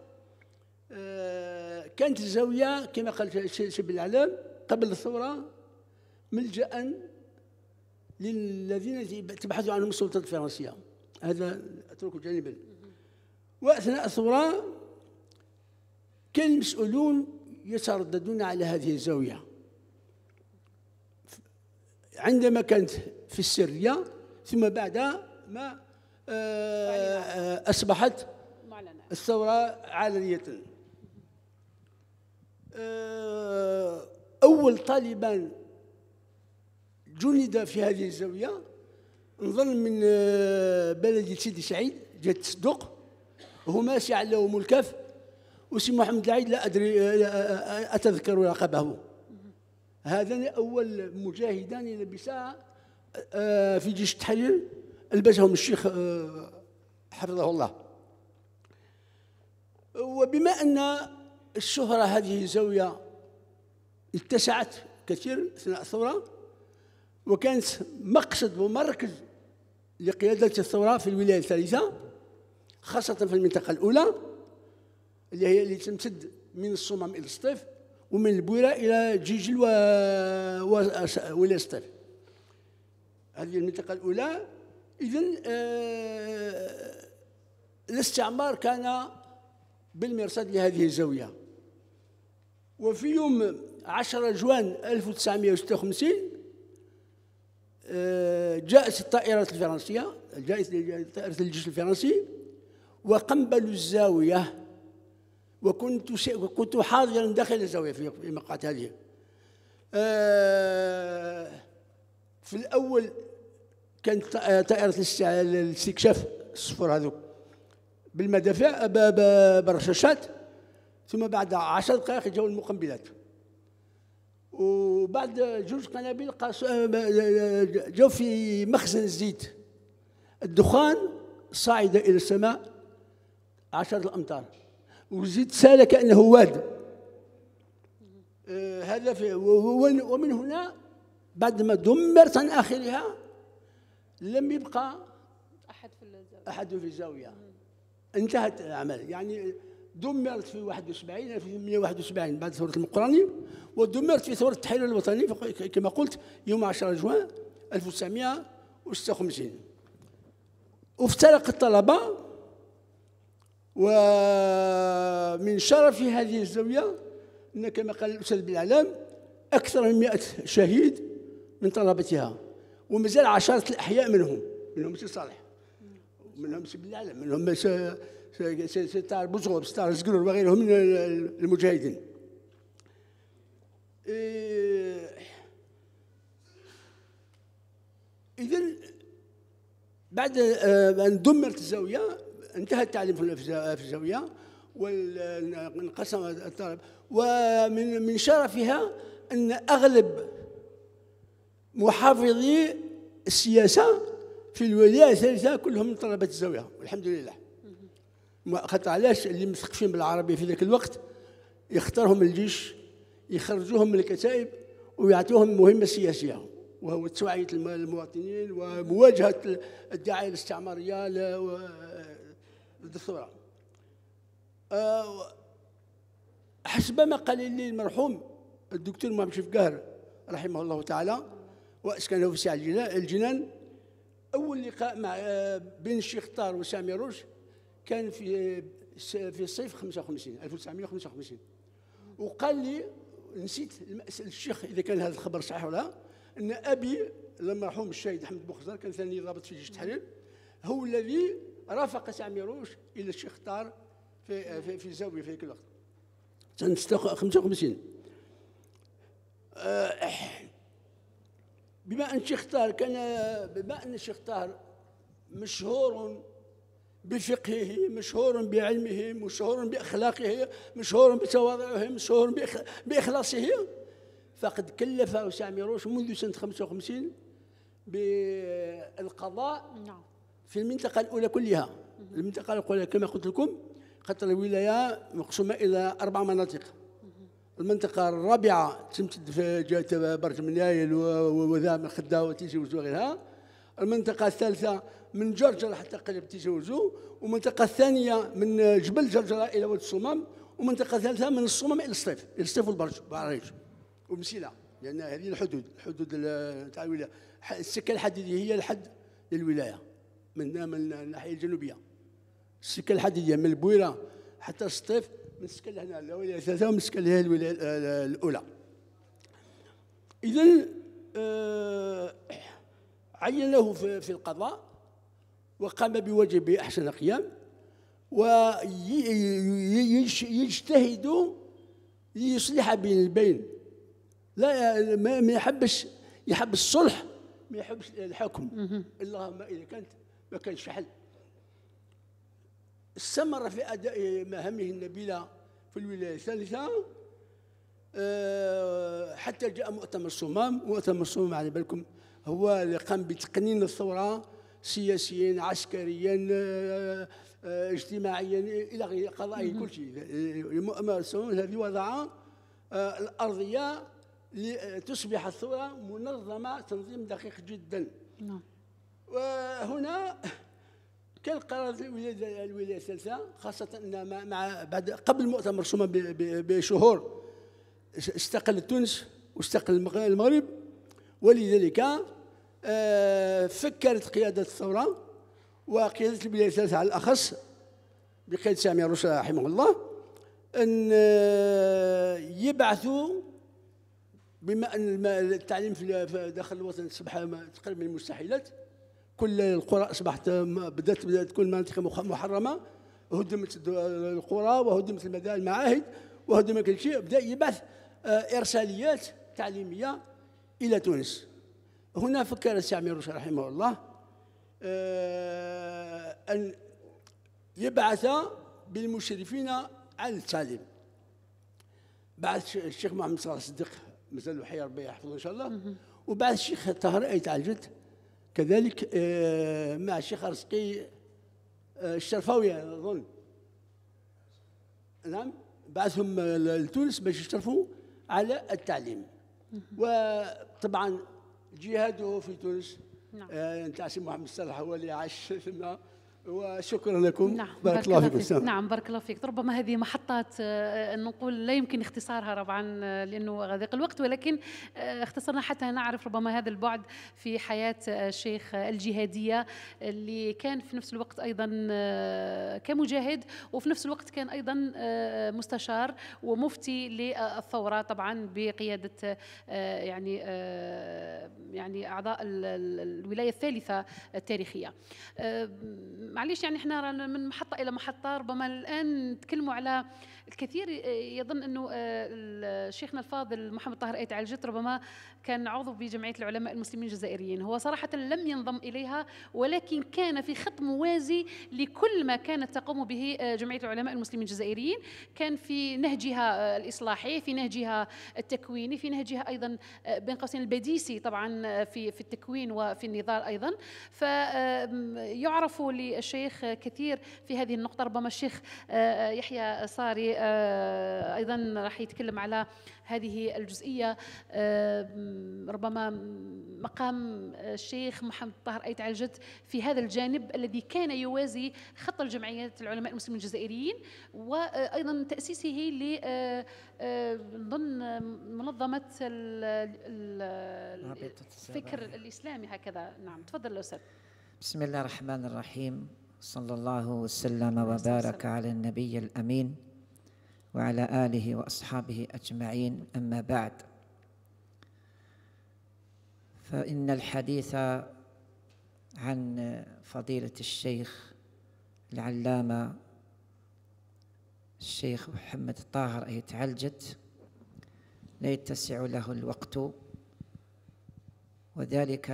آه، كانت الزاويه كما قال الشيخ بالعلام قبل الثوره ملجا للذين تبحث عنهم السلطات الفرنسية هذا أتركه جانبا وأثناء الثورة كان المسؤولون يترددون على هذه الزاوية عندما كانت في السرية ثم بعد ما آه، أصبحت الثورة علنية آه، أول طالبان جند في هذه الزاوية نظل من آه، بلدية سيدي سعيد جات تصدق هما سي علوهم الكف وسي محمد العيد لا أدري لا آه، آه، أتذكر لقبه هذان أول مجاهدان لبسا في جيش التحرير لبسهم الشيخ حفظه الله وبما أن الشهرة هذه الزاوية اتسعت كثير أثناء الثورة وكانت مقصد ومركز لقيادة الثورة في الولاية الثالثة خاصة في المنطقة الأولى اللي هي اللي تمتد من الصمام إلى الصيف ومن البويرة إلى جيجل و... هذه المنطقة الأولى إذا آه، الاستعمار كان بالمرصاد لهذه الزاوية وفي يوم 10 جوان 1956 جاءت الطائرات الفرنسية جاءت طائرة الجيش الفرنسي وقنبلوا الزاوية وكنت كنت حاضرا داخل الزاوية في مقعد هذه آه، في الأول كانت طائرة الاستكشاف الصفر هذوك بالمدافع بالرشاشات ثم بعد عشر دقائق جاءوا المقنبلات وبعد جوج قنابل آه، آه، آه، جو في مخزن الزيت الدخان صعد الى السماء عشرة الامتار والزيت سال كانه واد هذا في ومن هنا بعد ما دمرت عن اخرها لم يبقى احد في الزاويه احد في الزاويه انتهت الاعمال يعني دمرت في 71 1871 بعد ثوره المقراني ودمرت في ثوره التحرير الوطني كما قلت يوم 10 جوان 1956 افترق الطلبه ومن شرف هذه الزاويه ان كما قال الاستاذ بالاعلام اكثر من 100 شهيد من طلبتها ومازال عشرة الاحياء منهم منهم سي صالح منهم سي بالاعلام منهم ستار بوزغوب ستار زقرور وغيرهم من المجاهدين إيه، إذا بعد آه، أن دمرت الزاوية انتهى التعليم في الزاوية وانقسم الطلب ومن من شرفها أن أغلب محافظي السياسة في الولاية الثالثة كلهم من طلبة الزاوية والحمد لله خاطر علاش اللي مسقفين بالعربي في ذاك الوقت يختارهم الجيش يخرجوهم من الكتائب ويعطوهم مهمه سياسيه وهو توعيه المواطنين ومواجهه الداعيه الاستعماريه للثوره آه، حسب ما قال لي المرحوم الدكتور محمد شيف قهر رحمه الله تعالى واسكنه في ساعه الجنان اول لقاء مع آه، بين الشيخ طار وسامي روش كان في في الصيف 55 1955 وقال لي نسيت الشيخ اذا كان هذا الخبر صحيح ولا ان ابي المرحوم الشهيد احمد بوخزر كان ثاني ضابط في جيش التحرير هو الذي رافق سعميروش الى الشيخ طار في في, في زاويه في ذاك الوقت سنه 55 آه، بما ان الشيخ طار كان بما ان الشيخ طار مشهور بفقهه مشهور بعلمه مشهور بأخلاقه مشهور بتواضعه مشهور بإخلاصه فقد كلف سامي روش منذ سنة 55 بالقضاء نعم. في المنطقة الأولى كلها المنطقة الأولى كما قلت لكم خاطر الولاية مقسومة إلى أربع مناطق المنطقة الرابعة تمتد في جهة برج منيايل وذا من خدا وتيجي وغيرها المنطقة الثالثة من جرجرة حتى قلب تجاوزو ومنطقة الثانية من جبل جرجرة إلى واد الصمام ومنطقة ثالثة من الصمام إلى الصيف إلى الصيف والبرج باريج ومسيلة لأن يعني هذه الحدود الحدود تاع الولاية السكة الحديدية هي الحد للولاية من من الناحية الجنوبية السكة الحديدية من البويرة حتى الصيف من السكة هنا الولاية الثالثة ومن السكة اللي هي الولاية الأولى إذا آه، عين له في القضاء وقام بواجبه أحسن قيام ويجتهد ليصلح بين البين لا ما يحبش يحب الصلح ما يحبش الحكم اللهم اذا كانت ما كانش حل استمر في اداء مهامه النبيله في الولايه الثالثه آه، حتى جاء مؤتمر الصمام مؤتمر الصمام على بالكم هو اللي قام بتقنين الثوره سياسيا عسكريا آه، آه، اجتماعيا الى غير قضائيا كل شيء يمارسون هذه وضع آه، الارضيه لتصبح الثوره منظمه تنظيم دقيق جدا نعم وهنا كان قرار الولايه الثالثه خاصه ان مع بعد قبل المؤتمر سوما بشهور استقلت تونس واستقل المغرب ولذلك آه، فكرت قيادة الثورة وقيادة البلاد على الأخص بقيادة سامي رشد رحمه الله أن آه، يبعثوا بما أن التعليم في داخل الوطن أصبح تقريبا مستحيلات كل القرى أصبحت بدأت بدأت كل منطقة محرمة هدمت القرى وهدمت المعاهد وهدم كل شيء بدأ يبعث آه، إرساليات تعليمية إلى تونس هنا فكر السامي رحمه الله آه، أن يبعث بالمشرفين على التعليم بعث الشيخ محمد صلاح الصديق مازال حي ربي يحفظه ان شاء الله وبعث الشيخ طاهر اي تعجد كذلك آه، مع الشيخ رزقي آه، الشرفاوي اظن نعم بعثهم لتونس باش يشرفوا على التعليم وطبعا جهاده في تونس نعم. آه نتاع سي محمد صالح هو اللي عاش ثم وشكرا لكم نعم بارك الله فيك نعم. نعم بارك الله فيك ربما هذه محطات آه، آه، نقول لا يمكن اختصارها طبعا آه، لانه ضيق الوقت ولكن اختصرنا حتى نعرف ربما هذا البعد في حياه الشيخ الجهاديه اللي كان في نفس الوقت ايضا كمجاهد وفي نفس الوقت كان ايضا مستشار ومفتي للثوره طبعا بقياده يعني يعني اعضاء الولايه الثالثه التاريخيه معليش يعني احنا من محطه الى محطه ربما الان نتكلموا على الكثير يظن انه آه، شيخنا الفاضل محمد طاهر ايت عالجت ربما كان عضو بجمعيه العلماء المسلمين الجزائريين هو صراحه لم ينضم اليها ولكن كان في خط موازي لكل ما كانت تقوم به آه، جمعيه العلماء المسلمين الجزائريين كان في نهجها آه، الاصلاحي في نهجها التكويني في نهجها ايضا بين قوسين البديسي طبعا في في التكوين وفي النضال ايضا فيعرف للشيخ كثير في هذه النقطه ربما الشيخ يحيى صاري آه، ايضا راح يتكلم على هذه الجزئيه آه، ربما مقام الشيخ محمد طاهر ايت عالجت في هذا الجانب الذي كان يوازي خط الجمعيات العلماء المسلمين الجزائريين وايضا تاسيسه ل آه، ضمن منظمه الفكر الاسلامي هكذا نعم تفضل استاذ بسم الله الرحمن الرحيم صلى الله وسلم وبارك على النبي الامين وعلى آله وأصحابه أجمعين أما بعد فإن الحديث عن فضيلة الشيخ العلامة الشيخ محمد الطاهر أي تعلجت لا يتسع له الوقت وذلك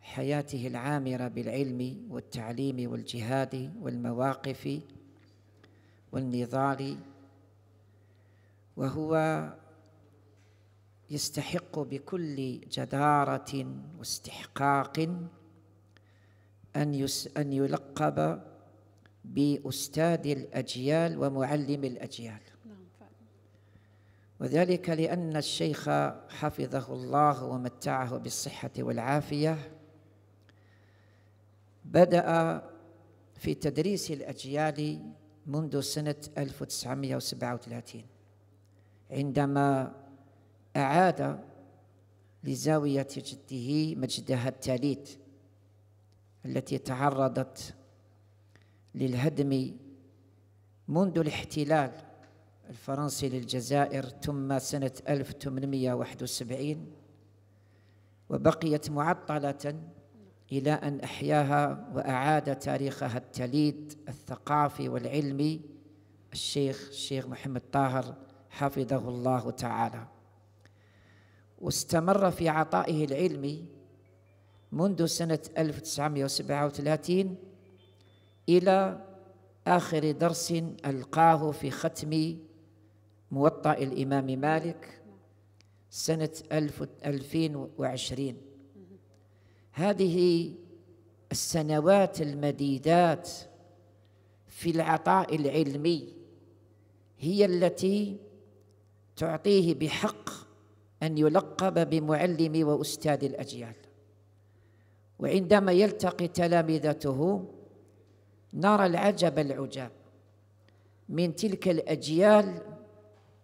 لحياته العامرة بالعلم والتعليم والجهاد والمواقف والنضال وهو يستحق بكل جدارة واستحقاق أن يس أن يلقب بأستاذ الأجيال ومعلم الأجيال نعم، وذلك لأن الشيخ حفظه الله ومتعه بالصحة والعافية بدأ في تدريس الأجيال منذ سنة 1937 عندما أعاد لزاوية جده مجدها التاليت التي تعرضت للهدم منذ الاحتلال الفرنسي للجزائر ثم سنة 1871 وبقيت معطلة إلى أن أحياها وأعاد تاريخها التليد الثقافي والعلمي الشيخ الشيخ محمد طاهر حفظه الله تعالى واستمر في عطائه العلمي منذ سنة 1937 إلى آخر درس ألقاه في ختم موطأ الإمام مالك سنة 2020 هذه السنوات المديدات في العطاء العلمي هي التي تعطيه بحق أن يلقب بمعلم وأستاذ الأجيال وعندما يلتقي تلامذته نرى العجب العجاب من تلك الأجيال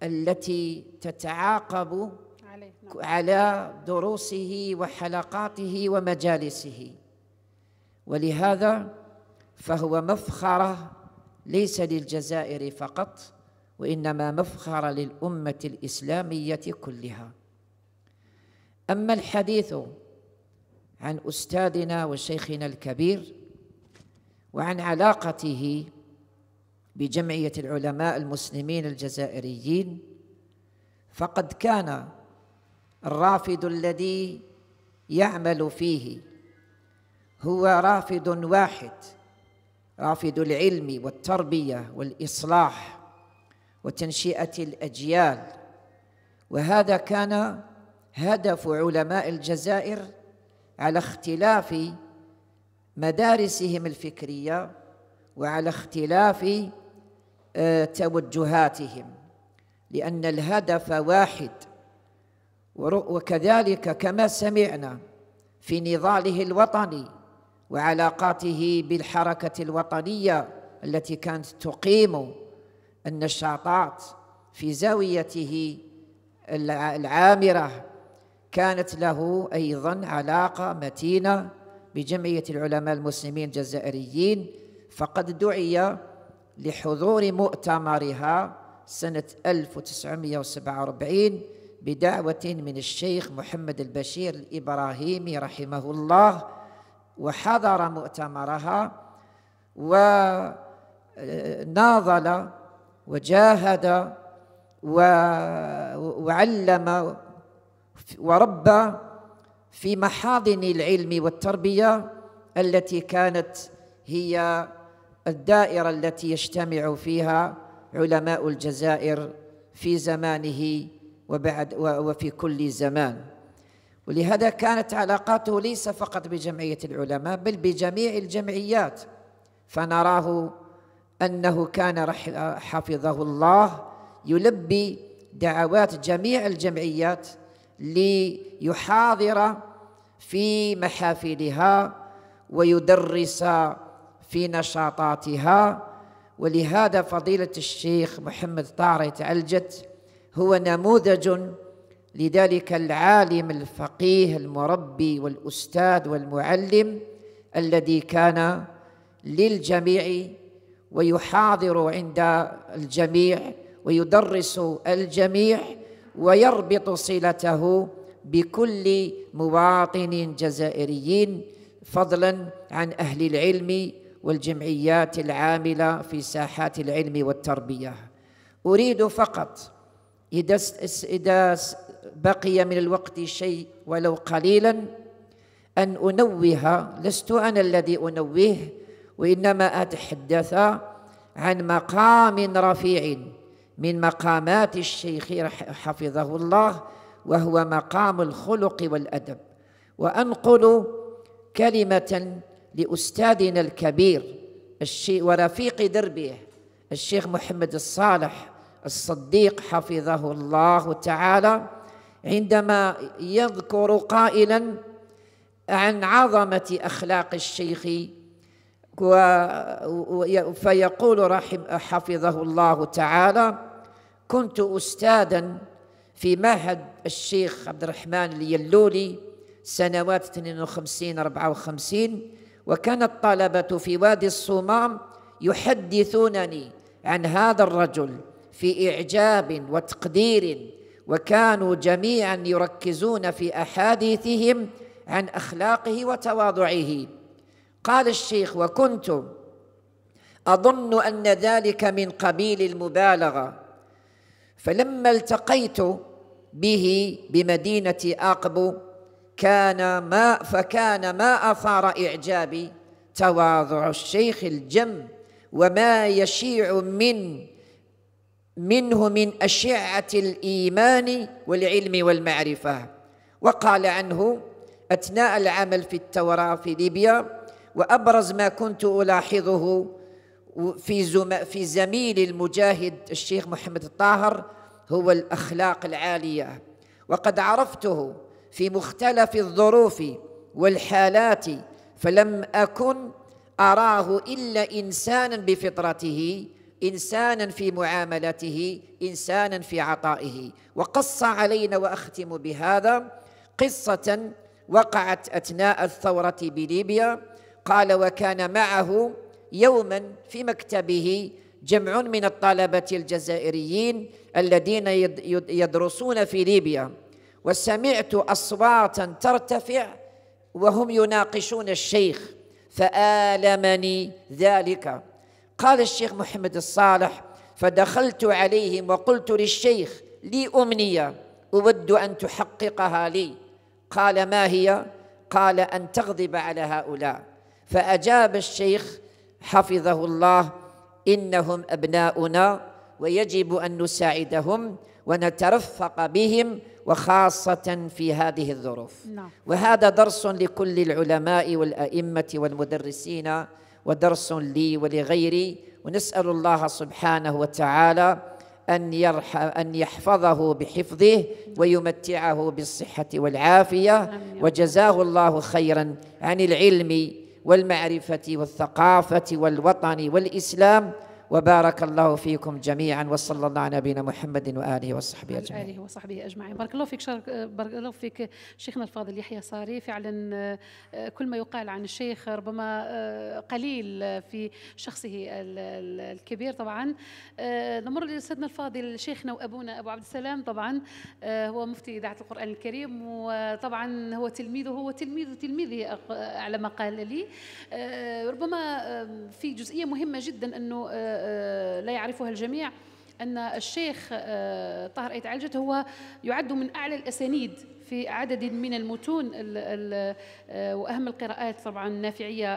التي تتعاقب على دروسه وحلقاته ومجالسه ولهذا فهو مفخره ليس للجزائر فقط وانما مفخرة للامه الاسلاميه كلها اما الحديث عن استاذنا وشيخنا الكبير وعن علاقته بجمعيه العلماء المسلمين الجزائريين فقد كان الرافد الذي يعمل فيه هو رافد واحد رافد العلم والتربيه والاصلاح وتنشئه الاجيال وهذا كان هدف علماء الجزائر على اختلاف مدارسهم الفكريه وعلى اختلاف آه، توجهاتهم لان الهدف واحد وكذلك كما سمعنا في نضاله الوطني وعلاقاته بالحركة الوطنية التي كانت تقيم النشاطات في زاويته العامرة كانت له أيضا علاقة متينة بجمعية العلماء المسلمين الجزائريين فقد دعي لحضور مؤتمرها سنة 1947 بدعوة من الشيخ محمد البشير الإبراهيمي رحمه الله وحضر مؤتمرها وناضل وجاهد وعلم وربى في محاضن العلم والتربية التي كانت هي الدائرة التي يجتمع فيها علماء الجزائر في زمانه وبعد وفي كل زمان ولهذا كانت علاقاته ليس فقط بجمعية العلماء بل بجميع الجمعيات فنراه أنه كان حفظه الله يلبي دعوات جميع الجمعيات ليحاضر في محافلها ويدرس في نشاطاتها ولهذا فضيلة الشيخ محمد طارق تعلجت هو نموذج لذلك العالم الفقيه المربي والاستاذ والمعلم الذي كان للجميع ويحاضر عند الجميع ويدرس الجميع ويربط صلته بكل مواطن جزائري فضلا عن اهل العلم والجمعيات العامله في ساحات العلم والتربيه اريد فقط إذا إذا بقي من الوقت شيء ولو قليلا أن أنوه لست أنا الذي أنوه وإنما أتحدث عن مقام رفيع من مقامات الشيخ حفظه الله وهو مقام الخلق والأدب وأنقل كلمة لأستاذنا الكبير ورفيق دربه الشيخ محمد الصالح الصديق حفظه الله تعالى عندما يذكر قائلا عن عظمة أخلاق الشيخ فيقول رحم حفظه الله تعالى كنت أستاذا في معهد الشيخ عبد الرحمن اليلولي سنوات 52 54 وكان الطلبة في وادي الصمام يحدثونني عن هذا الرجل في إعجاب وتقدير وكانوا جميعا يركزون في أحاديثهم عن أخلاقه وتواضعه قال الشيخ وكنت أظن أن ذلك من قبيل المبالغة فلما التقيت به بمدينة أقبو كان ما فكان ما أثار إعجابي تواضع الشيخ الجم وما يشيع من منه من أشعة الإيمان والعلم والمعرفة وقال عنه أثناء العمل في التوراة في ليبيا وأبرز ما كنت ألاحظه في, زم في زميل المجاهد الشيخ محمد الطاهر هو الأخلاق العالية وقد عرفته في مختلف الظروف والحالات فلم أكن أراه إلا إنسانا بفطرته انسانا في معاملته انسانا في عطائه وقص علينا واختم بهذا قصه وقعت اثناء الثوره بليبيا قال وكان معه يوما في مكتبه جمع من الطلبه الجزائريين الذين يدرسون في ليبيا وسمعت اصواتا ترتفع وهم يناقشون الشيخ فالمني ذلك قال الشيخ محمد الصالح فدخلت عليهم وقلت للشيخ لي أمنية أود أن تحققها لي قال ما هي؟ قال أن تغضب على هؤلاء فأجاب الشيخ حفظه الله إنهم أبناؤنا ويجب أن نساعدهم ونترفق بهم وخاصة في هذه الظروف نعم. وهذا درس لكل العلماء والأئمة والمدرسين ودرس لي ولغيري ونسأل الله سبحانه وتعالى أن, يرحم أن يحفظه بحفظه ويمتعه بالصحة والعافية وجزاه الله خيرا عن العلم والمعرفة والثقافة والوطن والإسلام وبارك الله فيكم جميعا وصلى الله على نبينا محمد واله وصحبه اجمعين. اله وصحبه اجمعين، بارك الله فيك شارك بارك الله فيك شيخنا الفاضل يحيى صاري فعلا آه، كل ما يقال عن الشيخ ربما آه، قليل في شخصه الكبير طبعا آه، نمر لسيدنا الفاضل شيخنا وابونا ابو عبد السلام طبعا هو مفتي اذاعه القران الكريم وطبعا هو تلميذه هو تلميذ تلميذه على ما قال لي ربما في جزئيه مهمه جدا انه آه، لا يعرفها الجميع أن الشيخ آه، طاهر أيت عالجت هو يعد من أعلى الأسانيد في عدد من المتون الـ الـ آه، وأهم القراءات طبعا النافعية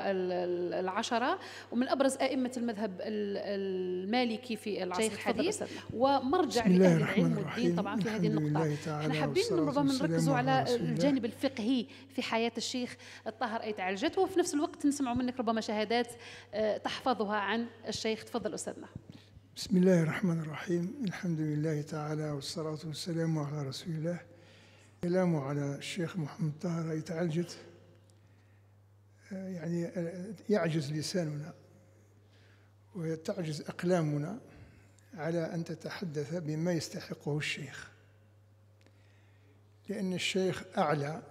العشرة ومن أبرز أئمة المذهب المالكي في العصر الحديث ومرجع لأهل العلم والدين طبعا في هذه النقطة احنا حابين ربما نركزوا على الجانب الفقهي في حياة الشيخ الطاهر اي تعالجته وفي نفس الوقت نسمعوا منك ربما شهادات آه، تحفظها عن الشيخ تفضل أستاذنا بسم الله الرحمن الرحيم الحمد لله تعالى والصلاة والسلام على رسول الله كلامه على الشيخ محمد طاهر يتعجز آه، يعني آه، يعجز لساننا ويتعجز أقلامنا على أن تتحدث بما يستحقه الشيخ لأن الشيخ أعلى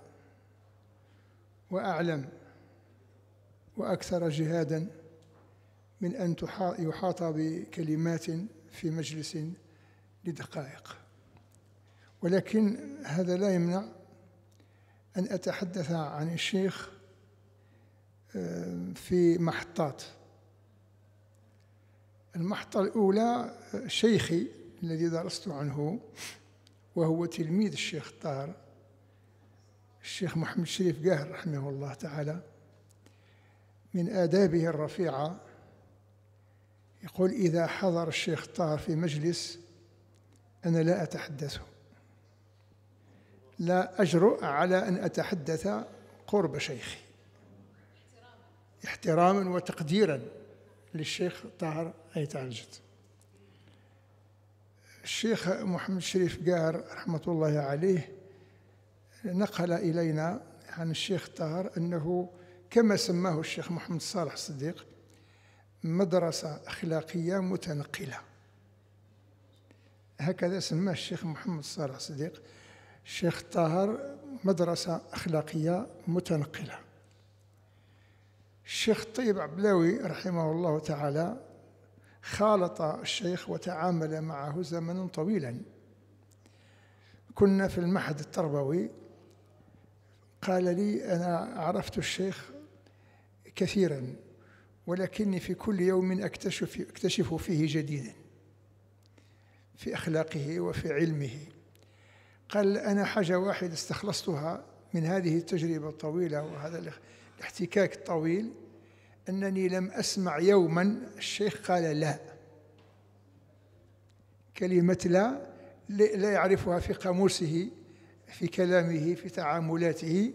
وأعلم وأكثر جهادا من أن يحاط بكلمات في مجلس لدقائق ولكن هذا لا يمنع أن أتحدث عن الشيخ آه، في محطات المحطة الأولى آه، شيخي الذي درست عنه وهو تلميذ الشيخ طاهر الشيخ محمد شريف قاهر رحمه الله تعالى من آدابه الرفيعة يقول إذا حضر الشيخ طاهر في مجلس أنا لا أتحدثه لا أجرؤ على أن أتحدث قرب شيخي احتراما وتقديرا للشيخ طاهر أيت عنجد الشيخ محمد شريف قاهر رحمة الله عليه نقل إلينا عن الشيخ طاهر أنه كما سماه الشيخ محمد صالح الصديق مدرسة أخلاقية متنقلة هكذا سماه الشيخ محمد صالح الصديق الشيخ طاهر مدرسة أخلاقية متنقلة الشيخ طيب عبلاوي رحمه الله تعالى خالط الشيخ وتعامل معه زمنا طويلا كنا في المعهد التربوي قال لي أنا عرفت الشيخ كثيرا ولكني في كل يوم أكتشف, أكتشف فيه جديدا في أخلاقه وفي علمه قال أنا حاجة واحدة استخلصتها من هذه التجربة الطويلة وهذا الاحتكاك الطويل أنني لم أسمع يوما الشيخ قال لا كلمة لا لا يعرفها في قاموسه في كلامه في تعاملاته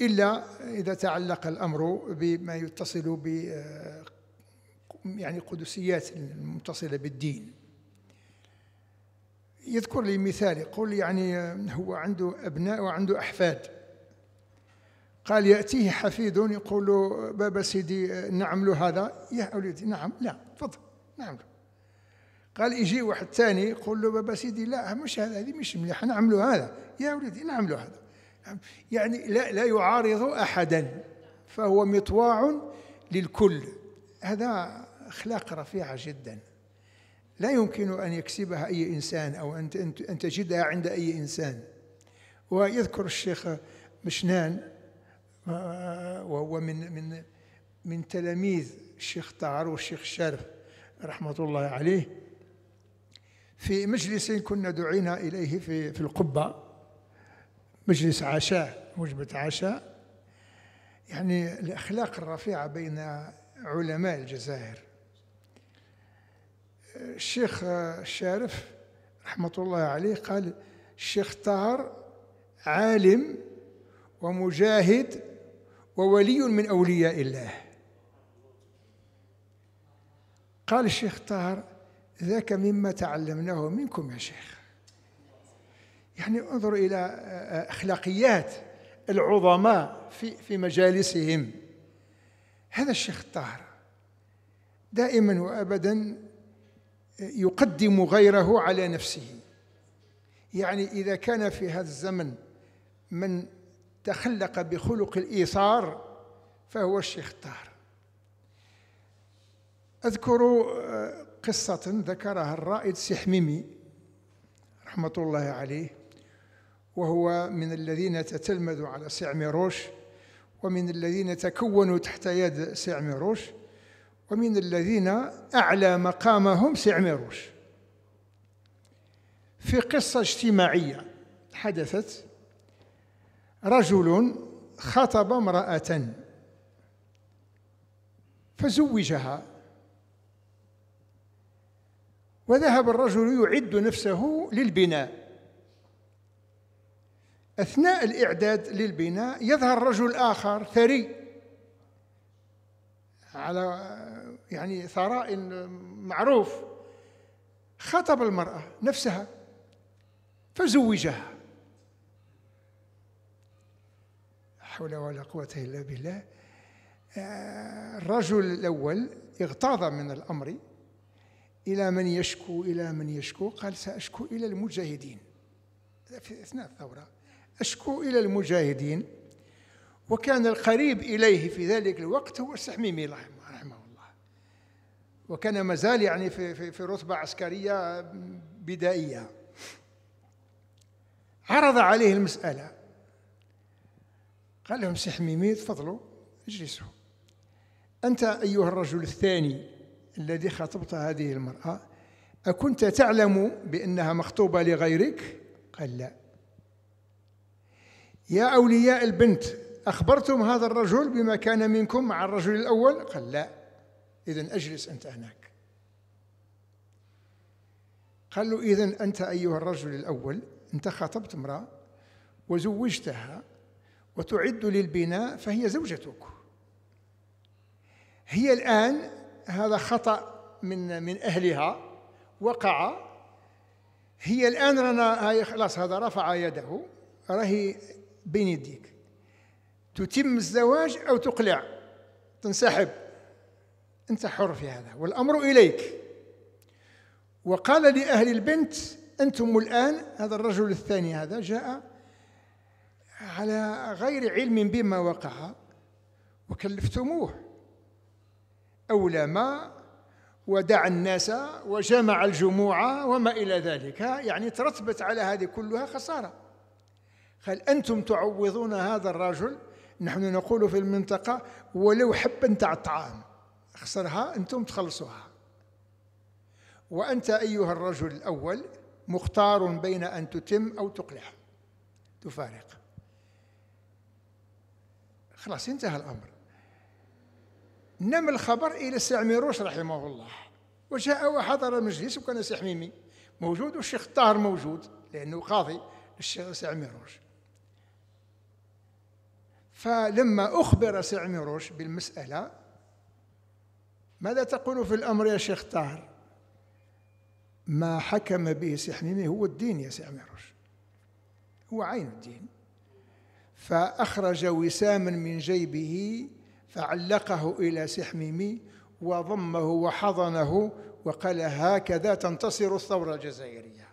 إلا إذا تعلق الأمر بما يتصل ب آه، يعني قدسيات المتصلة بالدين يذكر لي مثال يقول يعني آه، هو عنده أبناء وعنده أحفاد قال يأتيه حفيد يقول له بابا سيدي آه، نعمل هذا يا أوليدي نعم لا تفضل نعمله قال يجي واحد ثاني يقول له بابا سيدي لا مش هذا هذه مش مليحه نعملوا هذا يا ولدي نعملوا هذا نعم. يعني لا لا يعارض احدا فهو مطواع للكل هذا اخلاق رفيعه جدا لا يمكن أن يكسبها أي إنسان أو أن تجدها عند أي إنسان ويذكر الشيخ مشنان آه، آه، وهو من من من تلاميذ الشيخ طهر والشيخ الشارف رحمة الله عليه في مجلس كنا دعينا إليه في في القبة مجلس عشاء وجبة عشاء يعني الأخلاق الرفيعة بين علماء الجزائر الشيخ الشارف رحمة الله عليه قال الشيخ طاهر عالم ومجاهد وولي من أولياء الله قال الشيخ طاهر ذاك مما تعلمناه منكم يا شيخ يعني انظر إلى أخلاقيات العظماء في في مجالسهم هذا الشيخ طاهر دائما وابدا يقدم غيره على نفسه يعني إذا كان في هذا الزمن من تخلق بخلق الإيثار فهو الشيخ الطاهر أذكر آه، قصة ذكرها الرائد سحميمي رحمة الله عليه وهو من الذين تتلمذوا على سعمروش ومن الذين تكونوا تحت يد سعمروش ومن الذين أعلى مقامهم سعمروش في قصة اجتماعية حدثت رجل خطب امرأة فزوجها وذهب الرجل يعد نفسه للبناء أثناء الإعداد للبناء يظهر رجل آخر ثري على يعني ثراء معروف خطب المرأة نفسها فزوجها حول ولا قوة إلا بالله آه، الرجل الأول اغتاظ من الأمر إلى من يشكو إلى من يشكو قال سأشكو إلى المجاهدين في أثناء الثورة أشكو إلى المجاهدين وكان القريب إليه في ذلك الوقت هو السحميمي رحمه وكان ما زال يعني في, في, في رتبة عسكرية بدائية عرض عليه المسألة قال لهم سي حميمي تفضلوا اجلسوا أنت أيها الرجل الثاني الذي خطبت هذه المرأة أكنت تعلم بأنها مخطوبة لغيرك؟ قال لا يا أولياء البنت أخبرتم هذا الرجل بما كان منكم مع الرجل الأول؟ قال لا إذا أجلس أنت هناك قال له إذا أنت أيها الرجل الأول أنت خطبت امرأة وزوجتها وتعد للبناء فهي زوجتك هي الآن هذا خطأ من من أهلها وقع هي الآن رانا هاي خلاص هذا رفع يده راهي بين يديك تتم الزواج أو تقلع تنسحب أنت حر في هذا والأمر إليك وقال لأهل البنت أنتم الآن هذا الرجل الثاني هذا جاء على غير علم بما وقع وكلفتموه أولى ما ودعا الناس وجمع الجموع وما إلى ذلك يعني ترتبت على هذه كلها خسارة قال أنتم تعوضون هذا الرجل نحن نقول في المنطقة ولو حبا تاع الطعام خسرها أنتم تخلصوها وأنت أيها الرجل الأول مختار بين أن تتم أو تقلع تفارق خلاص انتهى الأمر نم الخبر إلى السعميروش رحمه الله وجاء وحضر المجلس وكان سحميمي حميمي موجود والشيخ طاهر موجود لأنه قاضي الشيخ سعميروش فلما أخبر سعميروش بالمسألة ماذا تقول في الأمر يا شيخ طاهر ما حكم به سحنيني هو الدين يا سي عميروش هو عين الدين فأخرج وساما من جيبه فعلقه إلى سحميمي وضمه وحضنه وقال هكذا تنتصر الثورة الجزائرية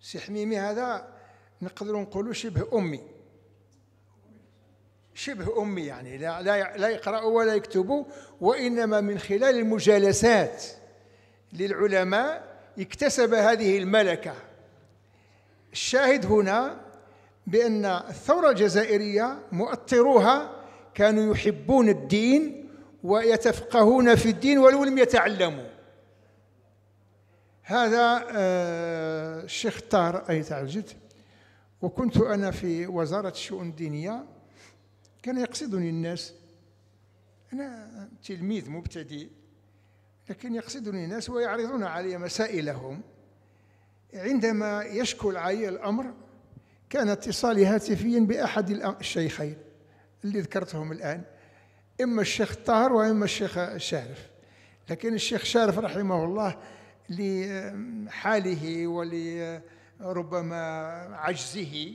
سحميمي هذا نقدر نقولوا شبه أمي شبه أمي يعني لا, لا, لا ولا يكتبوا وإنما من خلال المجالسات للعلماء اكتسب هذه الملكة الشاهد هنا بأن الثورة الجزائرية مؤطروها كانوا يحبون الدين ويتفقهون في الدين ولو لم يتعلموا هذا آه، الشيخ طار أي تعجبت وكنت أنا في وزارة الشؤون الدينية كان يقصدني الناس أنا تلميذ مبتدئ لكن يقصدني الناس ويعرضون علي مسائلهم عندما يشكو علي الأمر كان اتصالي هاتفيا بأحد الشيخين اللي ذكرتهم الآن إما الشيخ طاهر وإما الشيخ شارف لكن الشيخ شارف رحمه الله لحاله ولربما عجزه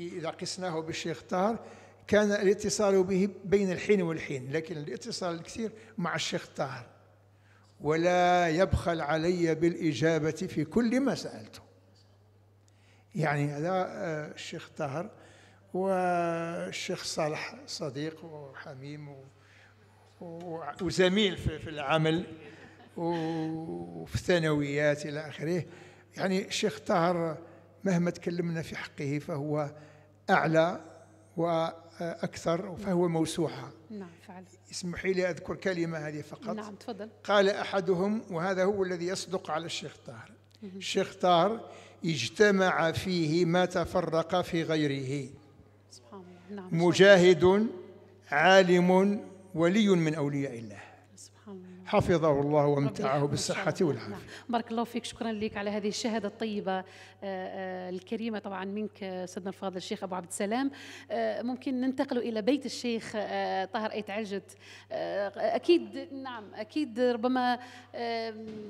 إذا قسناه بالشيخ طاهر كان الاتصال به بين الحين والحين لكن الاتصال الكثير مع الشيخ طاهر ولا يبخل علي بالإجابة في كل ما سألته يعني هذا آه، الشيخ طاهر والشيخ صالح صديق وحميم وزميل في العمل وفي الثانويات إلى آخره يعني الشيخ طاهر مهما تكلمنا في حقه فهو أعلى و أكثر فهو موسوعة نعم فعلا اسمحي لي أذكر كلمة هذه فقط نعم تفضل قال أحدهم وهذا هو الذي يصدق على الشيخ طاهر الشيخ طاهر اجتمع فيه ما تفرق في غيره سبحان الله نعم مجاهد عالم ولي من أولياء الله حفظه الله وامتعه بالصحة نعم. والعافية بارك الله فيك شكرا لك على هذه الشهادة الطيبة آه، آه، الكريمة طبعا منك آه، سيدنا الفاضل الشيخ أبو عبد السلام ممكن ننتقل إلى بيت الشيخ طاهر أيت عجت أكيد نعم أكيد ربما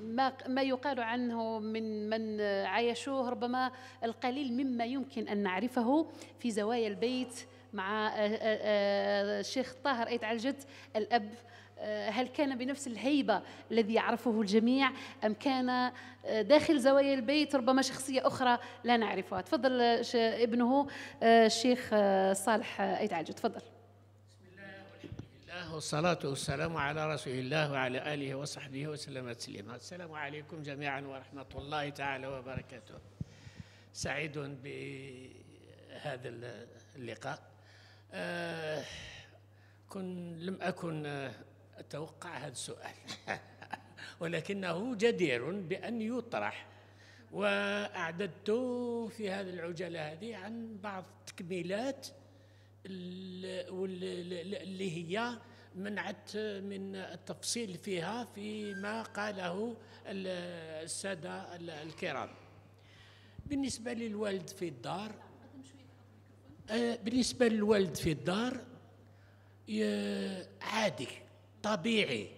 ما ما يقال عنه من من عايشوه ربما القليل مما يمكن أن نعرفه في زوايا البيت مع الشيخ طاهر أيت عجت الأب آه، هل كان بنفس الهيبة الذي يعرفه الجميع أم كان آه، داخل زوايا البيت ربما شخصية أخرى لا نعرفها تفضل آه، ابنه الشيخ صالح أيد تفضل بسم الله والحمد لله والصلاة والسلام على رسول الله وعلى آله وصحبه وسلم تسليما السلام عليكم جميعا ورحمة الله تعالى وبركاته سعيد بهذا اللقاء كن لم أكن أتوقع هذا السؤال ولكنه جدير بأن يطرح وأعددت في هذه العجلة هذه عن بعض التكميلات اللي هي منعت من التفصيل فيها فيما قاله السادة الكرام بالنسبة للوالد في الدار آه، بالنسبة للوالد في الدار عادي طبيعي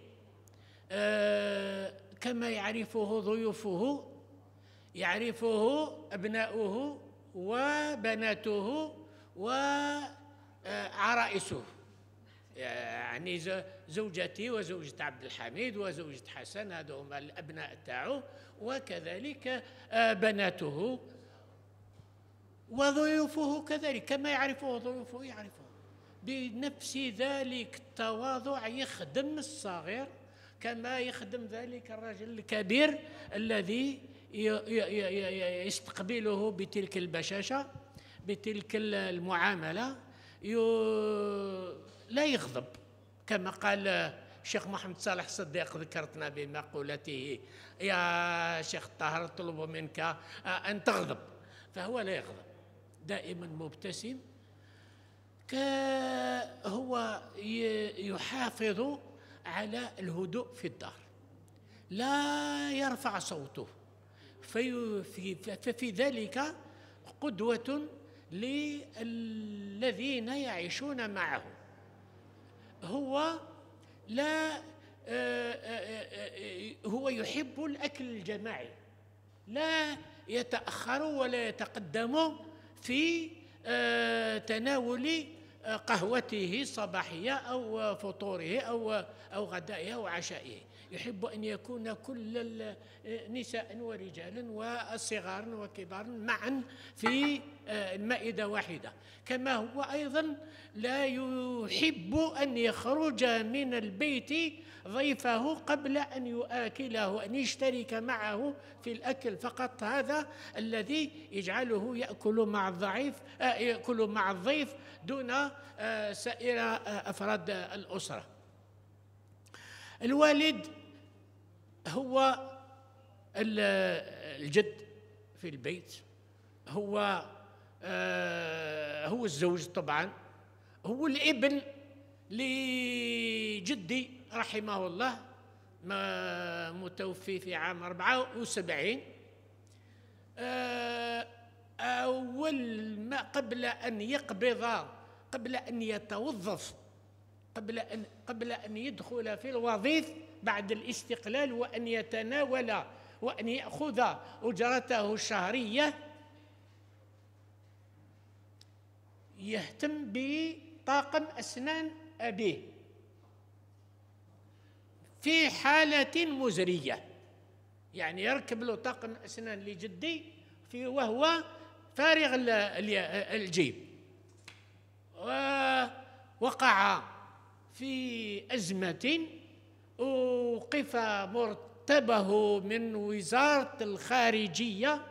آه، كما يعرفه ضيوفه يعرفه أبناؤه وبناته وعرائسه يعني زوجتي وزوجة عبد الحميد وزوجة حسن هذو هما الأبناء تاعو وكذلك آه، بناته وضيوفه كذلك كما يعرفه ضيوفه يعرفه بنفس ذلك التواضع يخدم الصغير كما يخدم ذلك الرجل الكبير الذي يستقبله بتلك البشاشة بتلك المعاملة لا يغضب كما قال الشيخ محمد صالح الصديق ذكرتنا بمقولته يا شيخ طاهر اطلب منك أن تغضب فهو لا يغضب دائما مبتسم هو يحافظ على الهدوء في الدار لا يرفع صوته في, في, ففي ذلك قدوة للذين يعيشون معه هو لا آه، آه، آه، هو يحب الأكل الجماعي لا يتأخر ولا يتقدم في تناول قهوته صباحية أو فطوره أو أو غدائه أو عشائه يحب أن يكون كل نساء ورجال وصغار وكبار معا في آه، مائدة واحدة كما هو أيضا لا يحب أن يخرج من البيت ضيفه قبل أن يآكله أن يشترك معه في الأكل فقط هذا الذي يجعله يأكل مع الضعيف آه، يأكل مع الضيف دون آه، سائر آه، أفراد الأسرة الوالد هو الجد في البيت هو آه، هو الزوج طبعا هو الابن لجدي رحمه الله متوفي في عام 74 أول ما قبل أن يقبض قبل أن يتوظف قبل أن قبل أن يدخل في الوظيف بعد الاستقلال وأن يتناول وأن يأخذ أجرته الشهرية يهتم بطاقم أسنان أبيه في حالة مزرية يعني يركب له طاقم أسنان لجدي في وهو فارغ الجيب ووقع في أزمة أوقف مرتبه من وزارة الخارجية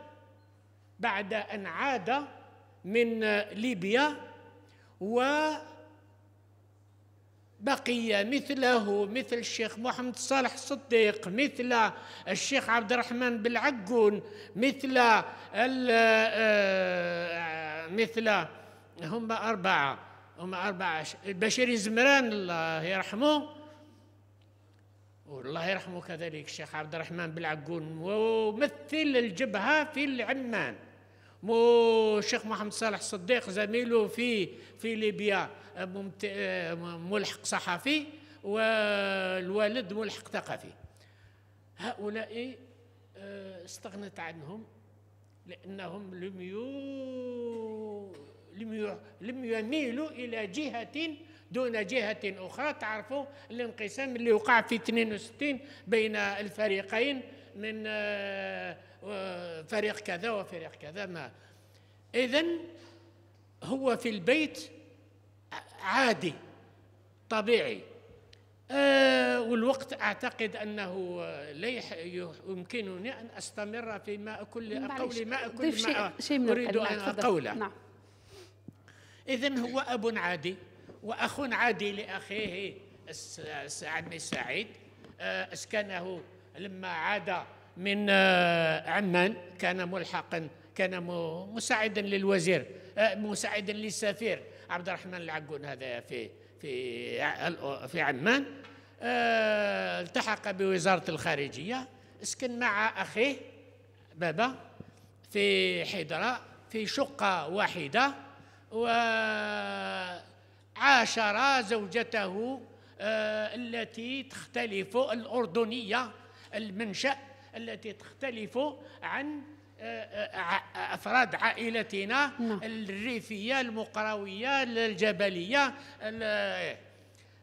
بعد أن عاد من ليبيا وبقي مثله مثل الشيخ محمد صالح الصديق مثل الشيخ عبد الرحمن بالعقون مثل آه، مثل هم أربعة هم أربعة البشير الزمران الله يرحمه والله يرحمه كذلك الشيخ عبد الرحمن بالعقون ومثل الجبهة في العمان والشيخ محمد صالح الصديق زميله في في ليبيا ملحق صحفي والوالد ملحق ثقافي هؤلاء آه، استغنت عنهم لأنهم لم لم يميلوا الى جهه دون جهه اخرى تعرفوا الانقسام اللي وقع في 62 بين الفريقين من آه، فريق كذا وفريق كذا ما اذا هو في البيت عادي طبيعي آه، والوقت أعتقد أنه لا يمكنني أن أستمر في ما كل قولي ما كل ما أريد أن أقوله نعم. إذا هو أب عادي وأخ عادي لأخيه عمي سعيد آه، أسكنه لما عاد من آه، عمان كان ملحقا كان مساعدا للوزير آه، مساعدا للسفير عبد الرحمن العقون هذا في في في عمان التحق بوزاره الخارجيه اسكن مع اخيه بابا في حضره في شقه واحده وعاشر زوجته آه، التي تختلف الأردنية المنشأ التي تختلف عن آه، آه، افراد عائلتنا نعم. الريفيه المقراويه الجبليه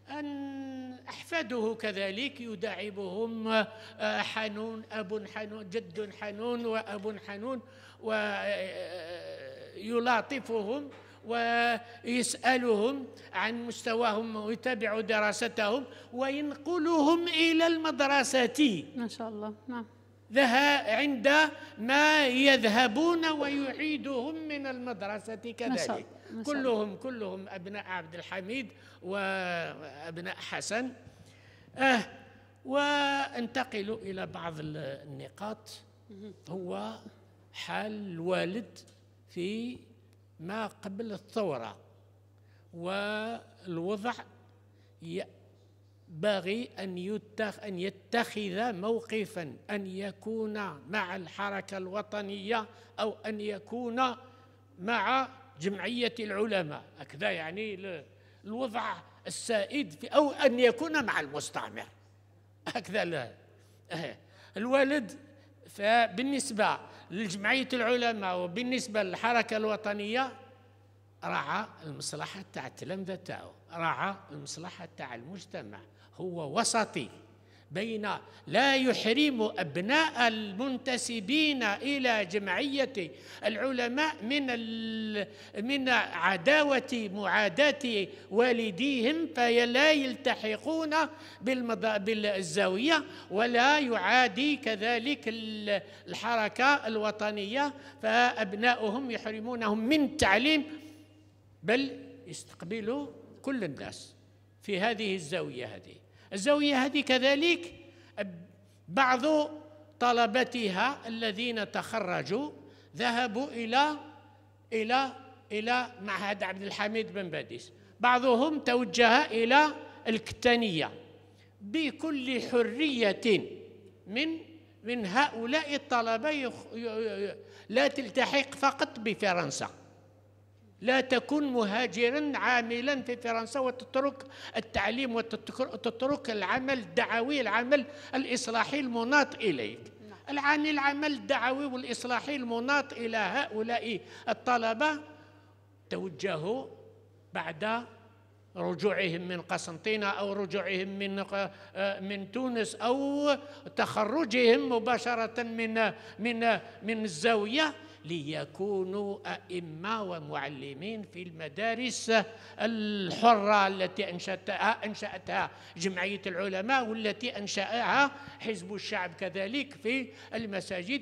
أن أحفاده كذلك يداعبهم حنون أب حنون جد حنون وأب حنون ويلاطفهم ويسألهم عن مستواهم ويتابع دراستهم وينقلهم إلى المدرسة ما شاء الله نعم لها عند ما يذهبون ويعيدهم من المدرسة كذلك كلهم كلهم أبناء عبد الحميد وأبناء حسن آه وانتقل إلى بعض النقاط هو حال الوالد في ما قبل الثورة والوضع باغي أن يتخ أن يتخذ موقفا أن يكون مع الحركة الوطنية أو أن يكون مع جمعية العلماء هكذا يعني الوضع السائد في أو أن يكون مع المستعمر هكذا لا أه، الولد فبالنسبة لجمعية العلماء وبالنسبة للحركة الوطنية رعى المصلحة تاع التلامذة تاعو رعى المصلحة تاع المجتمع هو وسطي بين لا يحرم أبناء المنتسبين إلى جمعية العلماء من من عداوة معاداة والديهم فلا يلتحقون بالزاوية ولا يعادي كذلك الحركة الوطنية فأبناؤهم يحرمونهم من التعليم بل يستقبلوا كل الناس في هذه الزاوية هذه الزاوية هذه كذلك بعض طلبتها الذين تخرجوا ذهبوا إلى إلى إلى معهد عبد الحميد بن باديس بعضهم توجه إلى الكتانية بكل حرية من من هؤلاء الطلبة لا تلتحق فقط بفرنسا لا تكن مهاجرا عاملا في فرنسا وتترك التعليم وتترك العمل الدعوي العمل الإصلاحي المناط إليك نعم. العاني العمل الدعوي والإصلاحي المناط إلى هؤلاء الطلبة توجهوا بعد رجوعهم من قسنطينة أو رجوعهم من آه، من تونس أو تخرجهم مباشرة من من من الزاوية ليكونوا أئمة ومعلمين في المدارس الحرة التي أنشأتها, أنشأتها جمعية العلماء والتي أنشأها حزب الشعب كذلك في المساجد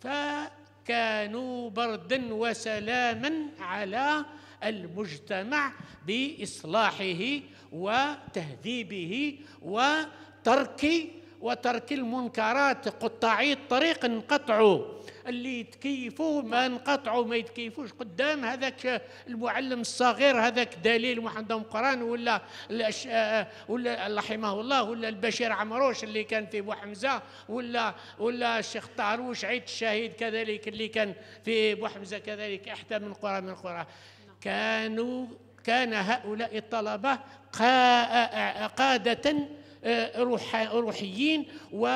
فكانوا بردا وسلاما على المجتمع بإصلاحه وتهذيبه وترك وترك المنكرات قطاعي الطريق انقطعوا اللي يتكيفوا ما انقطعوا ما يتكيفوش قدام هذاك المعلم الصغير هذاك دليل وعندهم قران ولا آه، ولا رحمه الله ولا البشير عمروش اللي كان في بو حمزه ولا ولا الشيخ طاروش عيد الشهيد كذلك اللي كان في بو حمزه كذلك احدى من قرى من القرى كانوا كان هؤلاء الطلبه آه، آه، قادة روحيين و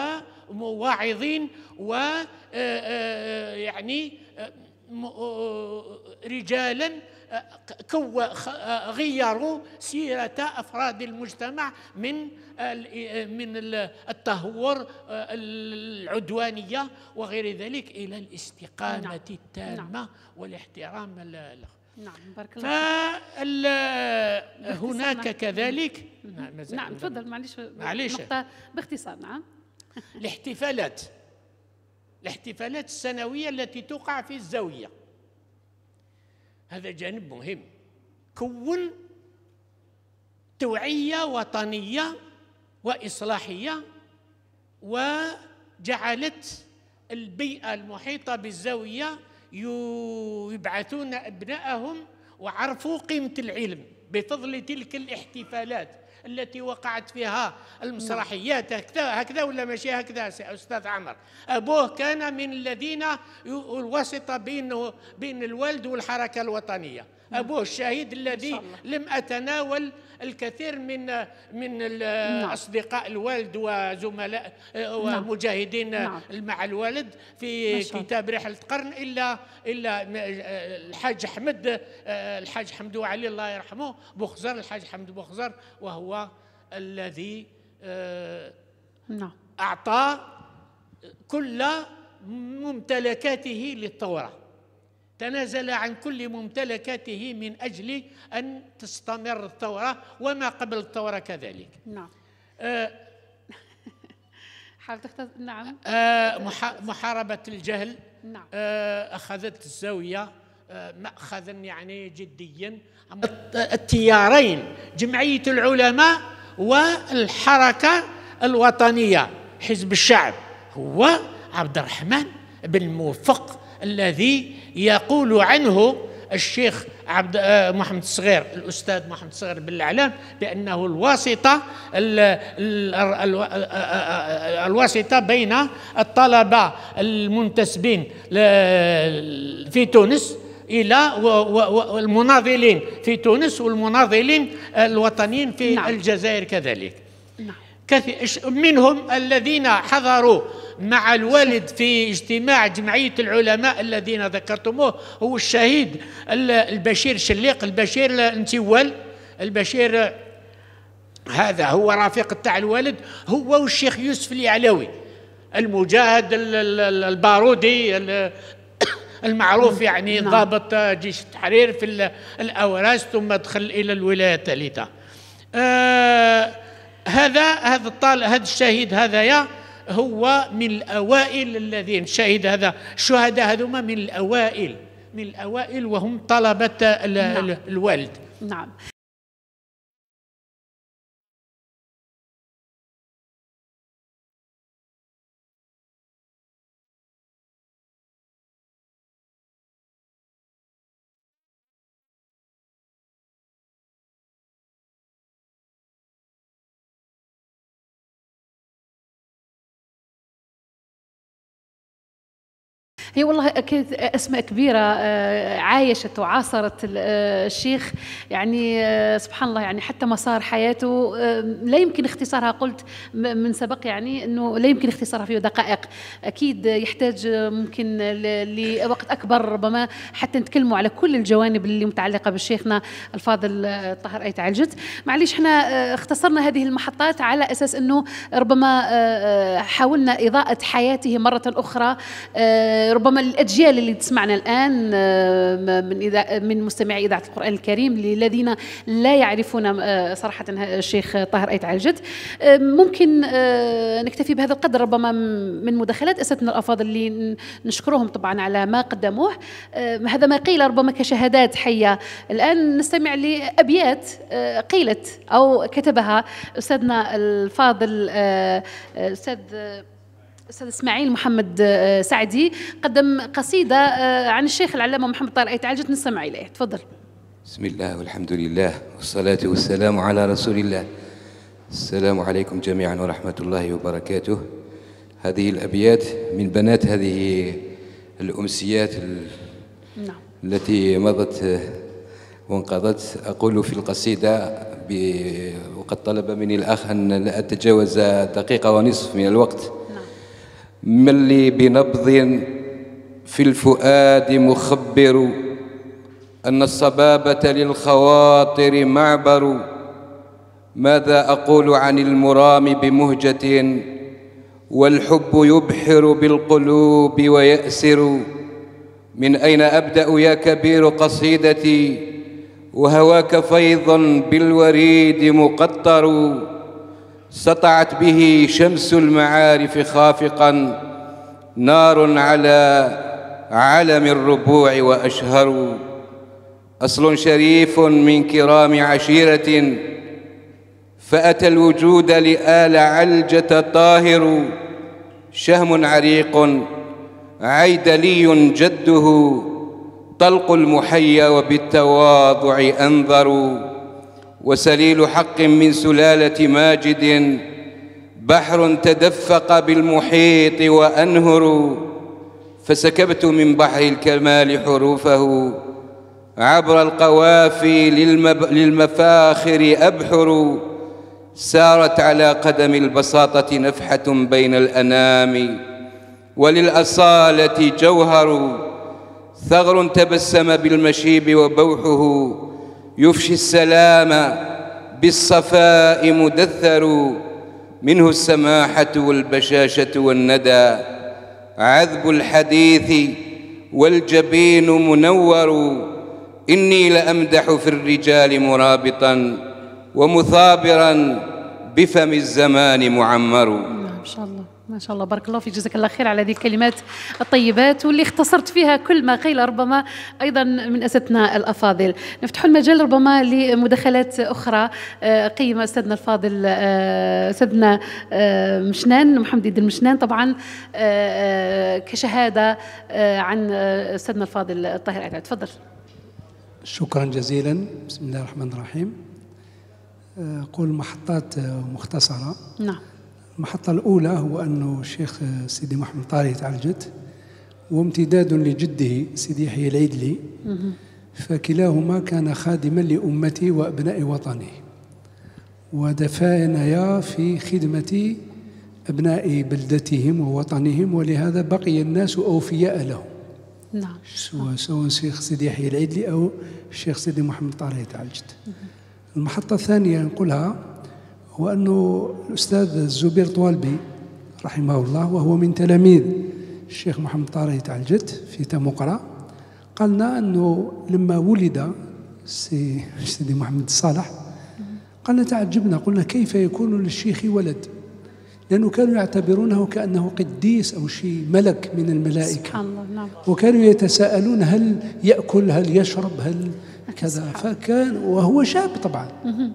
وواعظين و آه، آه، يعني آه، رجالا كو غيروا سيرة أفراد المجتمع من من التهور العدوانية وغير ذلك إلى الاستقامة نعم. التامة نعم. والاحترام نعم بارك الله هناك كذلك نعم, نعم تفضل معليش معليش نقطة باختصار نعم الاحتفالات الاحتفالات السنوية التي تقع في الزاوية هذا جانب مهم كون توعية وطنية وإصلاحية وجعلت البيئة المحيطة بالزاوية يبعثون أبنائهم وعرفوا قيمة العلم بفضل تلك الاحتفالات التي وقعت فيها المسرحيات نعم. هكذا ولا ماشي هكذا أستاذ عمر أبوه كان من الذين الوسط بينه بين الوالد والحركة الوطنية أبوه الشهيد الذي لم أتناول الكثير من من نعم. أصدقاء الوالد وزملاء نعم. ومجاهدين نعم. مع الوالد في كتاب رحلة قرن إلا إلا الحاج أحمد الحاج حمد وعلي الله يرحمه بوخزر الحاج حمد بوخزر وهو الذي آه، أعطى كل ممتلكاته للثورة تنازل عن كل ممتلكاته من أجل أن تستمر الثورة وما قبل الثورة كذلك نعم آه حضرتك نعم آه محاربة الجهل نعم آه أخذت الزاوية آه، مأخذا يعني جديا التيارين جمعية العلماء والحركة الوطنية حزب الشعب هو عبد الرحمن بن موفق الذي يقول عنه الشيخ عبد آه، محمد الصغير الاستاذ محمد الصغير بالاعلام بانه الواسطه آه، آه، الواسطه بين الطلبه المنتسبين في تونس الى والمناضلين في تونس والمناضلين الوطنيين في نعم. الجزائر كذلك نعم. كثير منهم الذين حضروا مع الوالد في اجتماع جمعية العلماء الذين ذكرتموه هو الشهيد البشير شليق البشير انتوال البشير هذا هو رفيق تاع الوالد هو والشيخ يوسف اليعلوي المجاهد البارودي المعروف يعني نعم. ضابط جيش التحرير في الأوراس ثم دخل إلى الولاية الثالثة آه هذا هذا الطالب هذا الشهيد يا هو من الاوائل الذين شهد هذا الشهداء هذوما من الاوائل من الاوائل وهم طلبه نعم. الوالد نعم هي والله اكيد اسماء كبيره آه، عايشت وعاصرت آه، الشيخ يعني آه، سبحان الله يعني حتى مسار حياته لا يمكن اختصارها قلت من سبق يعني انه لا يمكن اختصارها في دقائق اكيد يحتاج ممكن لوقت اكبر ربما حتى نتكلموا على كل الجوانب اللي متعلقه بشيخنا الفاضل طاهر ايت تعالجت معليش احنا اختصرنا هذه المحطات على اساس انه ربما حاولنا اضاءه حياته مره اخرى ربما الأجيال اللي تسمعنا الآن آه، من إذا من مستمعي إذاعة القرآن الكريم الذين لا يعرفون آه، صراحة الشيخ طاهر أيت عالجد آه، ممكن نكتفي بهذا القدر ربما من مداخلات أساتذتنا الأفاضل اللي نشكرهم طبعا على ما قدموه هذا ما قيل ربما كشهادات حية الآن نستمع لأبيات قيلت أو كتبها أستاذنا الفاضل أستاذ استاذ اسماعيل محمد آه، سعدي قدم قصيده آه، عن الشيخ العلامه محمد طارق تعالجت نستمع اليه تفضل بسم الله والحمد لله والصلاه والسلام على رسول الله السلام عليكم جميعا ورحمه الله وبركاته هذه الابيات من بنات هذه الامسيات نعم. التي مضت آه، وانقضت اقول في القصيده وقد طلب مني الاخ ان لا اتجاوز دقيقه ونصف من الوقت من لي بنبض في الفؤاد مخبر أن الصبابة للخواطر معبر ماذا أقول عن المرام بمهجة والحب يبحر بالقلوب ويأسر من أين أبدأ يا كبير قصيدتي وهواك فيض بالوريد مقطر سطعت به شمس المعارف خافقا نار على علم الربوع وأشهر أصل شريف من كرام عشيرة فأتى الوجود لآل علجة طاهر شهم عريق عيدلي جده طلق المحيا وبالتواضع أنظروا وسليل حق من سلاله ماجد بحر تدفق بالمحيط وانهر فسكبت من بحر الكمال حروفه عبر القوافي للمب... للمفاخر ابحر سارت على قدم البساطه نفحه بين الانام وللاصاله جوهر ثغر تبسم بالمشيب وبوحه يفشي السلام بالصفاء مدثر منه السماحة والبشاشة والندى عذب الحديث والجبين منور إني لأمدح في الرجال مرابطا ومثابرا بفم الزمان معمر ما شاء الله ما شاء الله بارك الله فيك جزاك الله خير على هذه الكلمات الطيبات واللي اختصرت فيها كل ما قيل ربما ايضا من اسدنا الافاضل نفتح المجال ربما لمداخلات اخرى آه، قيمه استاذنا الفاضل آه، استاذنا آه، مشنان محمد الدين مشنان طبعا كشهاده عن استاذنا الفاضل الطاهر عداد تفضل شكرا جزيلا بسم الله الرحمن الرحيم قول محطات مختصره نعم المحطة الأولى هو أنه الشيخ سيدي محمد طاري تعالجت وامتداد لجده سيدي يحيى العيدلي فكلاهما كان خادما لأمتي وأبناء وطني ودفانيا في خدمة أبناء بلدتهم ووطنهم ولهذا بقي الناس أوفياء لهم نعم سواء سواء الشيخ سيدي يحيى العيدلي أو الشيخ سيدي محمد طاري تعالجت المحطة الثانية نقولها هو أنه الأستاذ الزبير طوالبي رحمه الله وهو من تلاميذ الشيخ محمد طاري تاع الجد في تمقرة قالنا أنه لما ولد سي سيدي محمد الصالح قالنا تعجبنا قلنا كيف يكون للشيخ ولد لأنه كانوا يعتبرونه كأنه قديس أو شيء ملك من الملائكة سبحان الله نعم وكانوا يتساءلون هل يأكل هل يشرب هل كذا فكان وهو شاب طبعا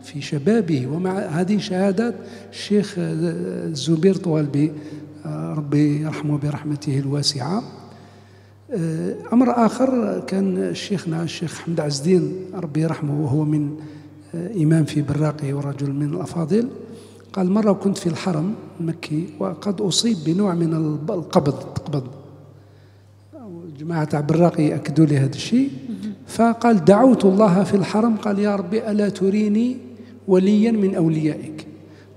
في شبابه ومع هذه شهادات الشيخ الزبير طوالبي آه، ربي يرحمه برحمته الواسعة آه، أمر آخر كان شيخنا الشيخ حمد عز الدين ربي يرحمه وهو من آه، إمام في براقي ورجل من الأفاضل قال مرة كنت في الحرم المكي وقد أصيب بنوع من القبض تقبض جماعة براقي أكدوا لي هذا الشيء فقال دعوت الله في الحرم قال يا ربي ألا تريني وليا من أوليائك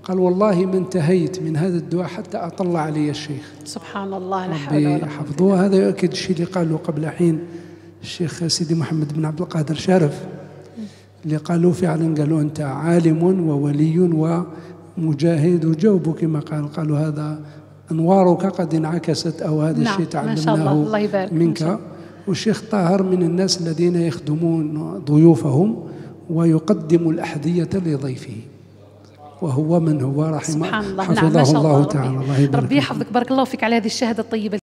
قال والله ما انتهيت من هذا الدعاء حتى أطلع علي الشيخ سبحان الله لا حول ولا هذا يؤكد الشيء اللي قاله قبل حين الشيخ سيدي محمد بن عبد القادر شرف اللي قالوا فعلا قالوا أنت عالم وولي ومجاهد وجاوبوا كما قال قالوا هذا أنوارك قد انعكست أو هذا نعم الشيء تعلمناه الله. الله منك والشيخ طاهر من الناس الذين يخدمون ضيوفهم ويقدم الأحذية لضيفه وهو من هو رحمه سبحان الله حفظه نعم الله, الله تعالى الله ربي يحفظك بارك الله فيك على هذه الشهادة الطيبة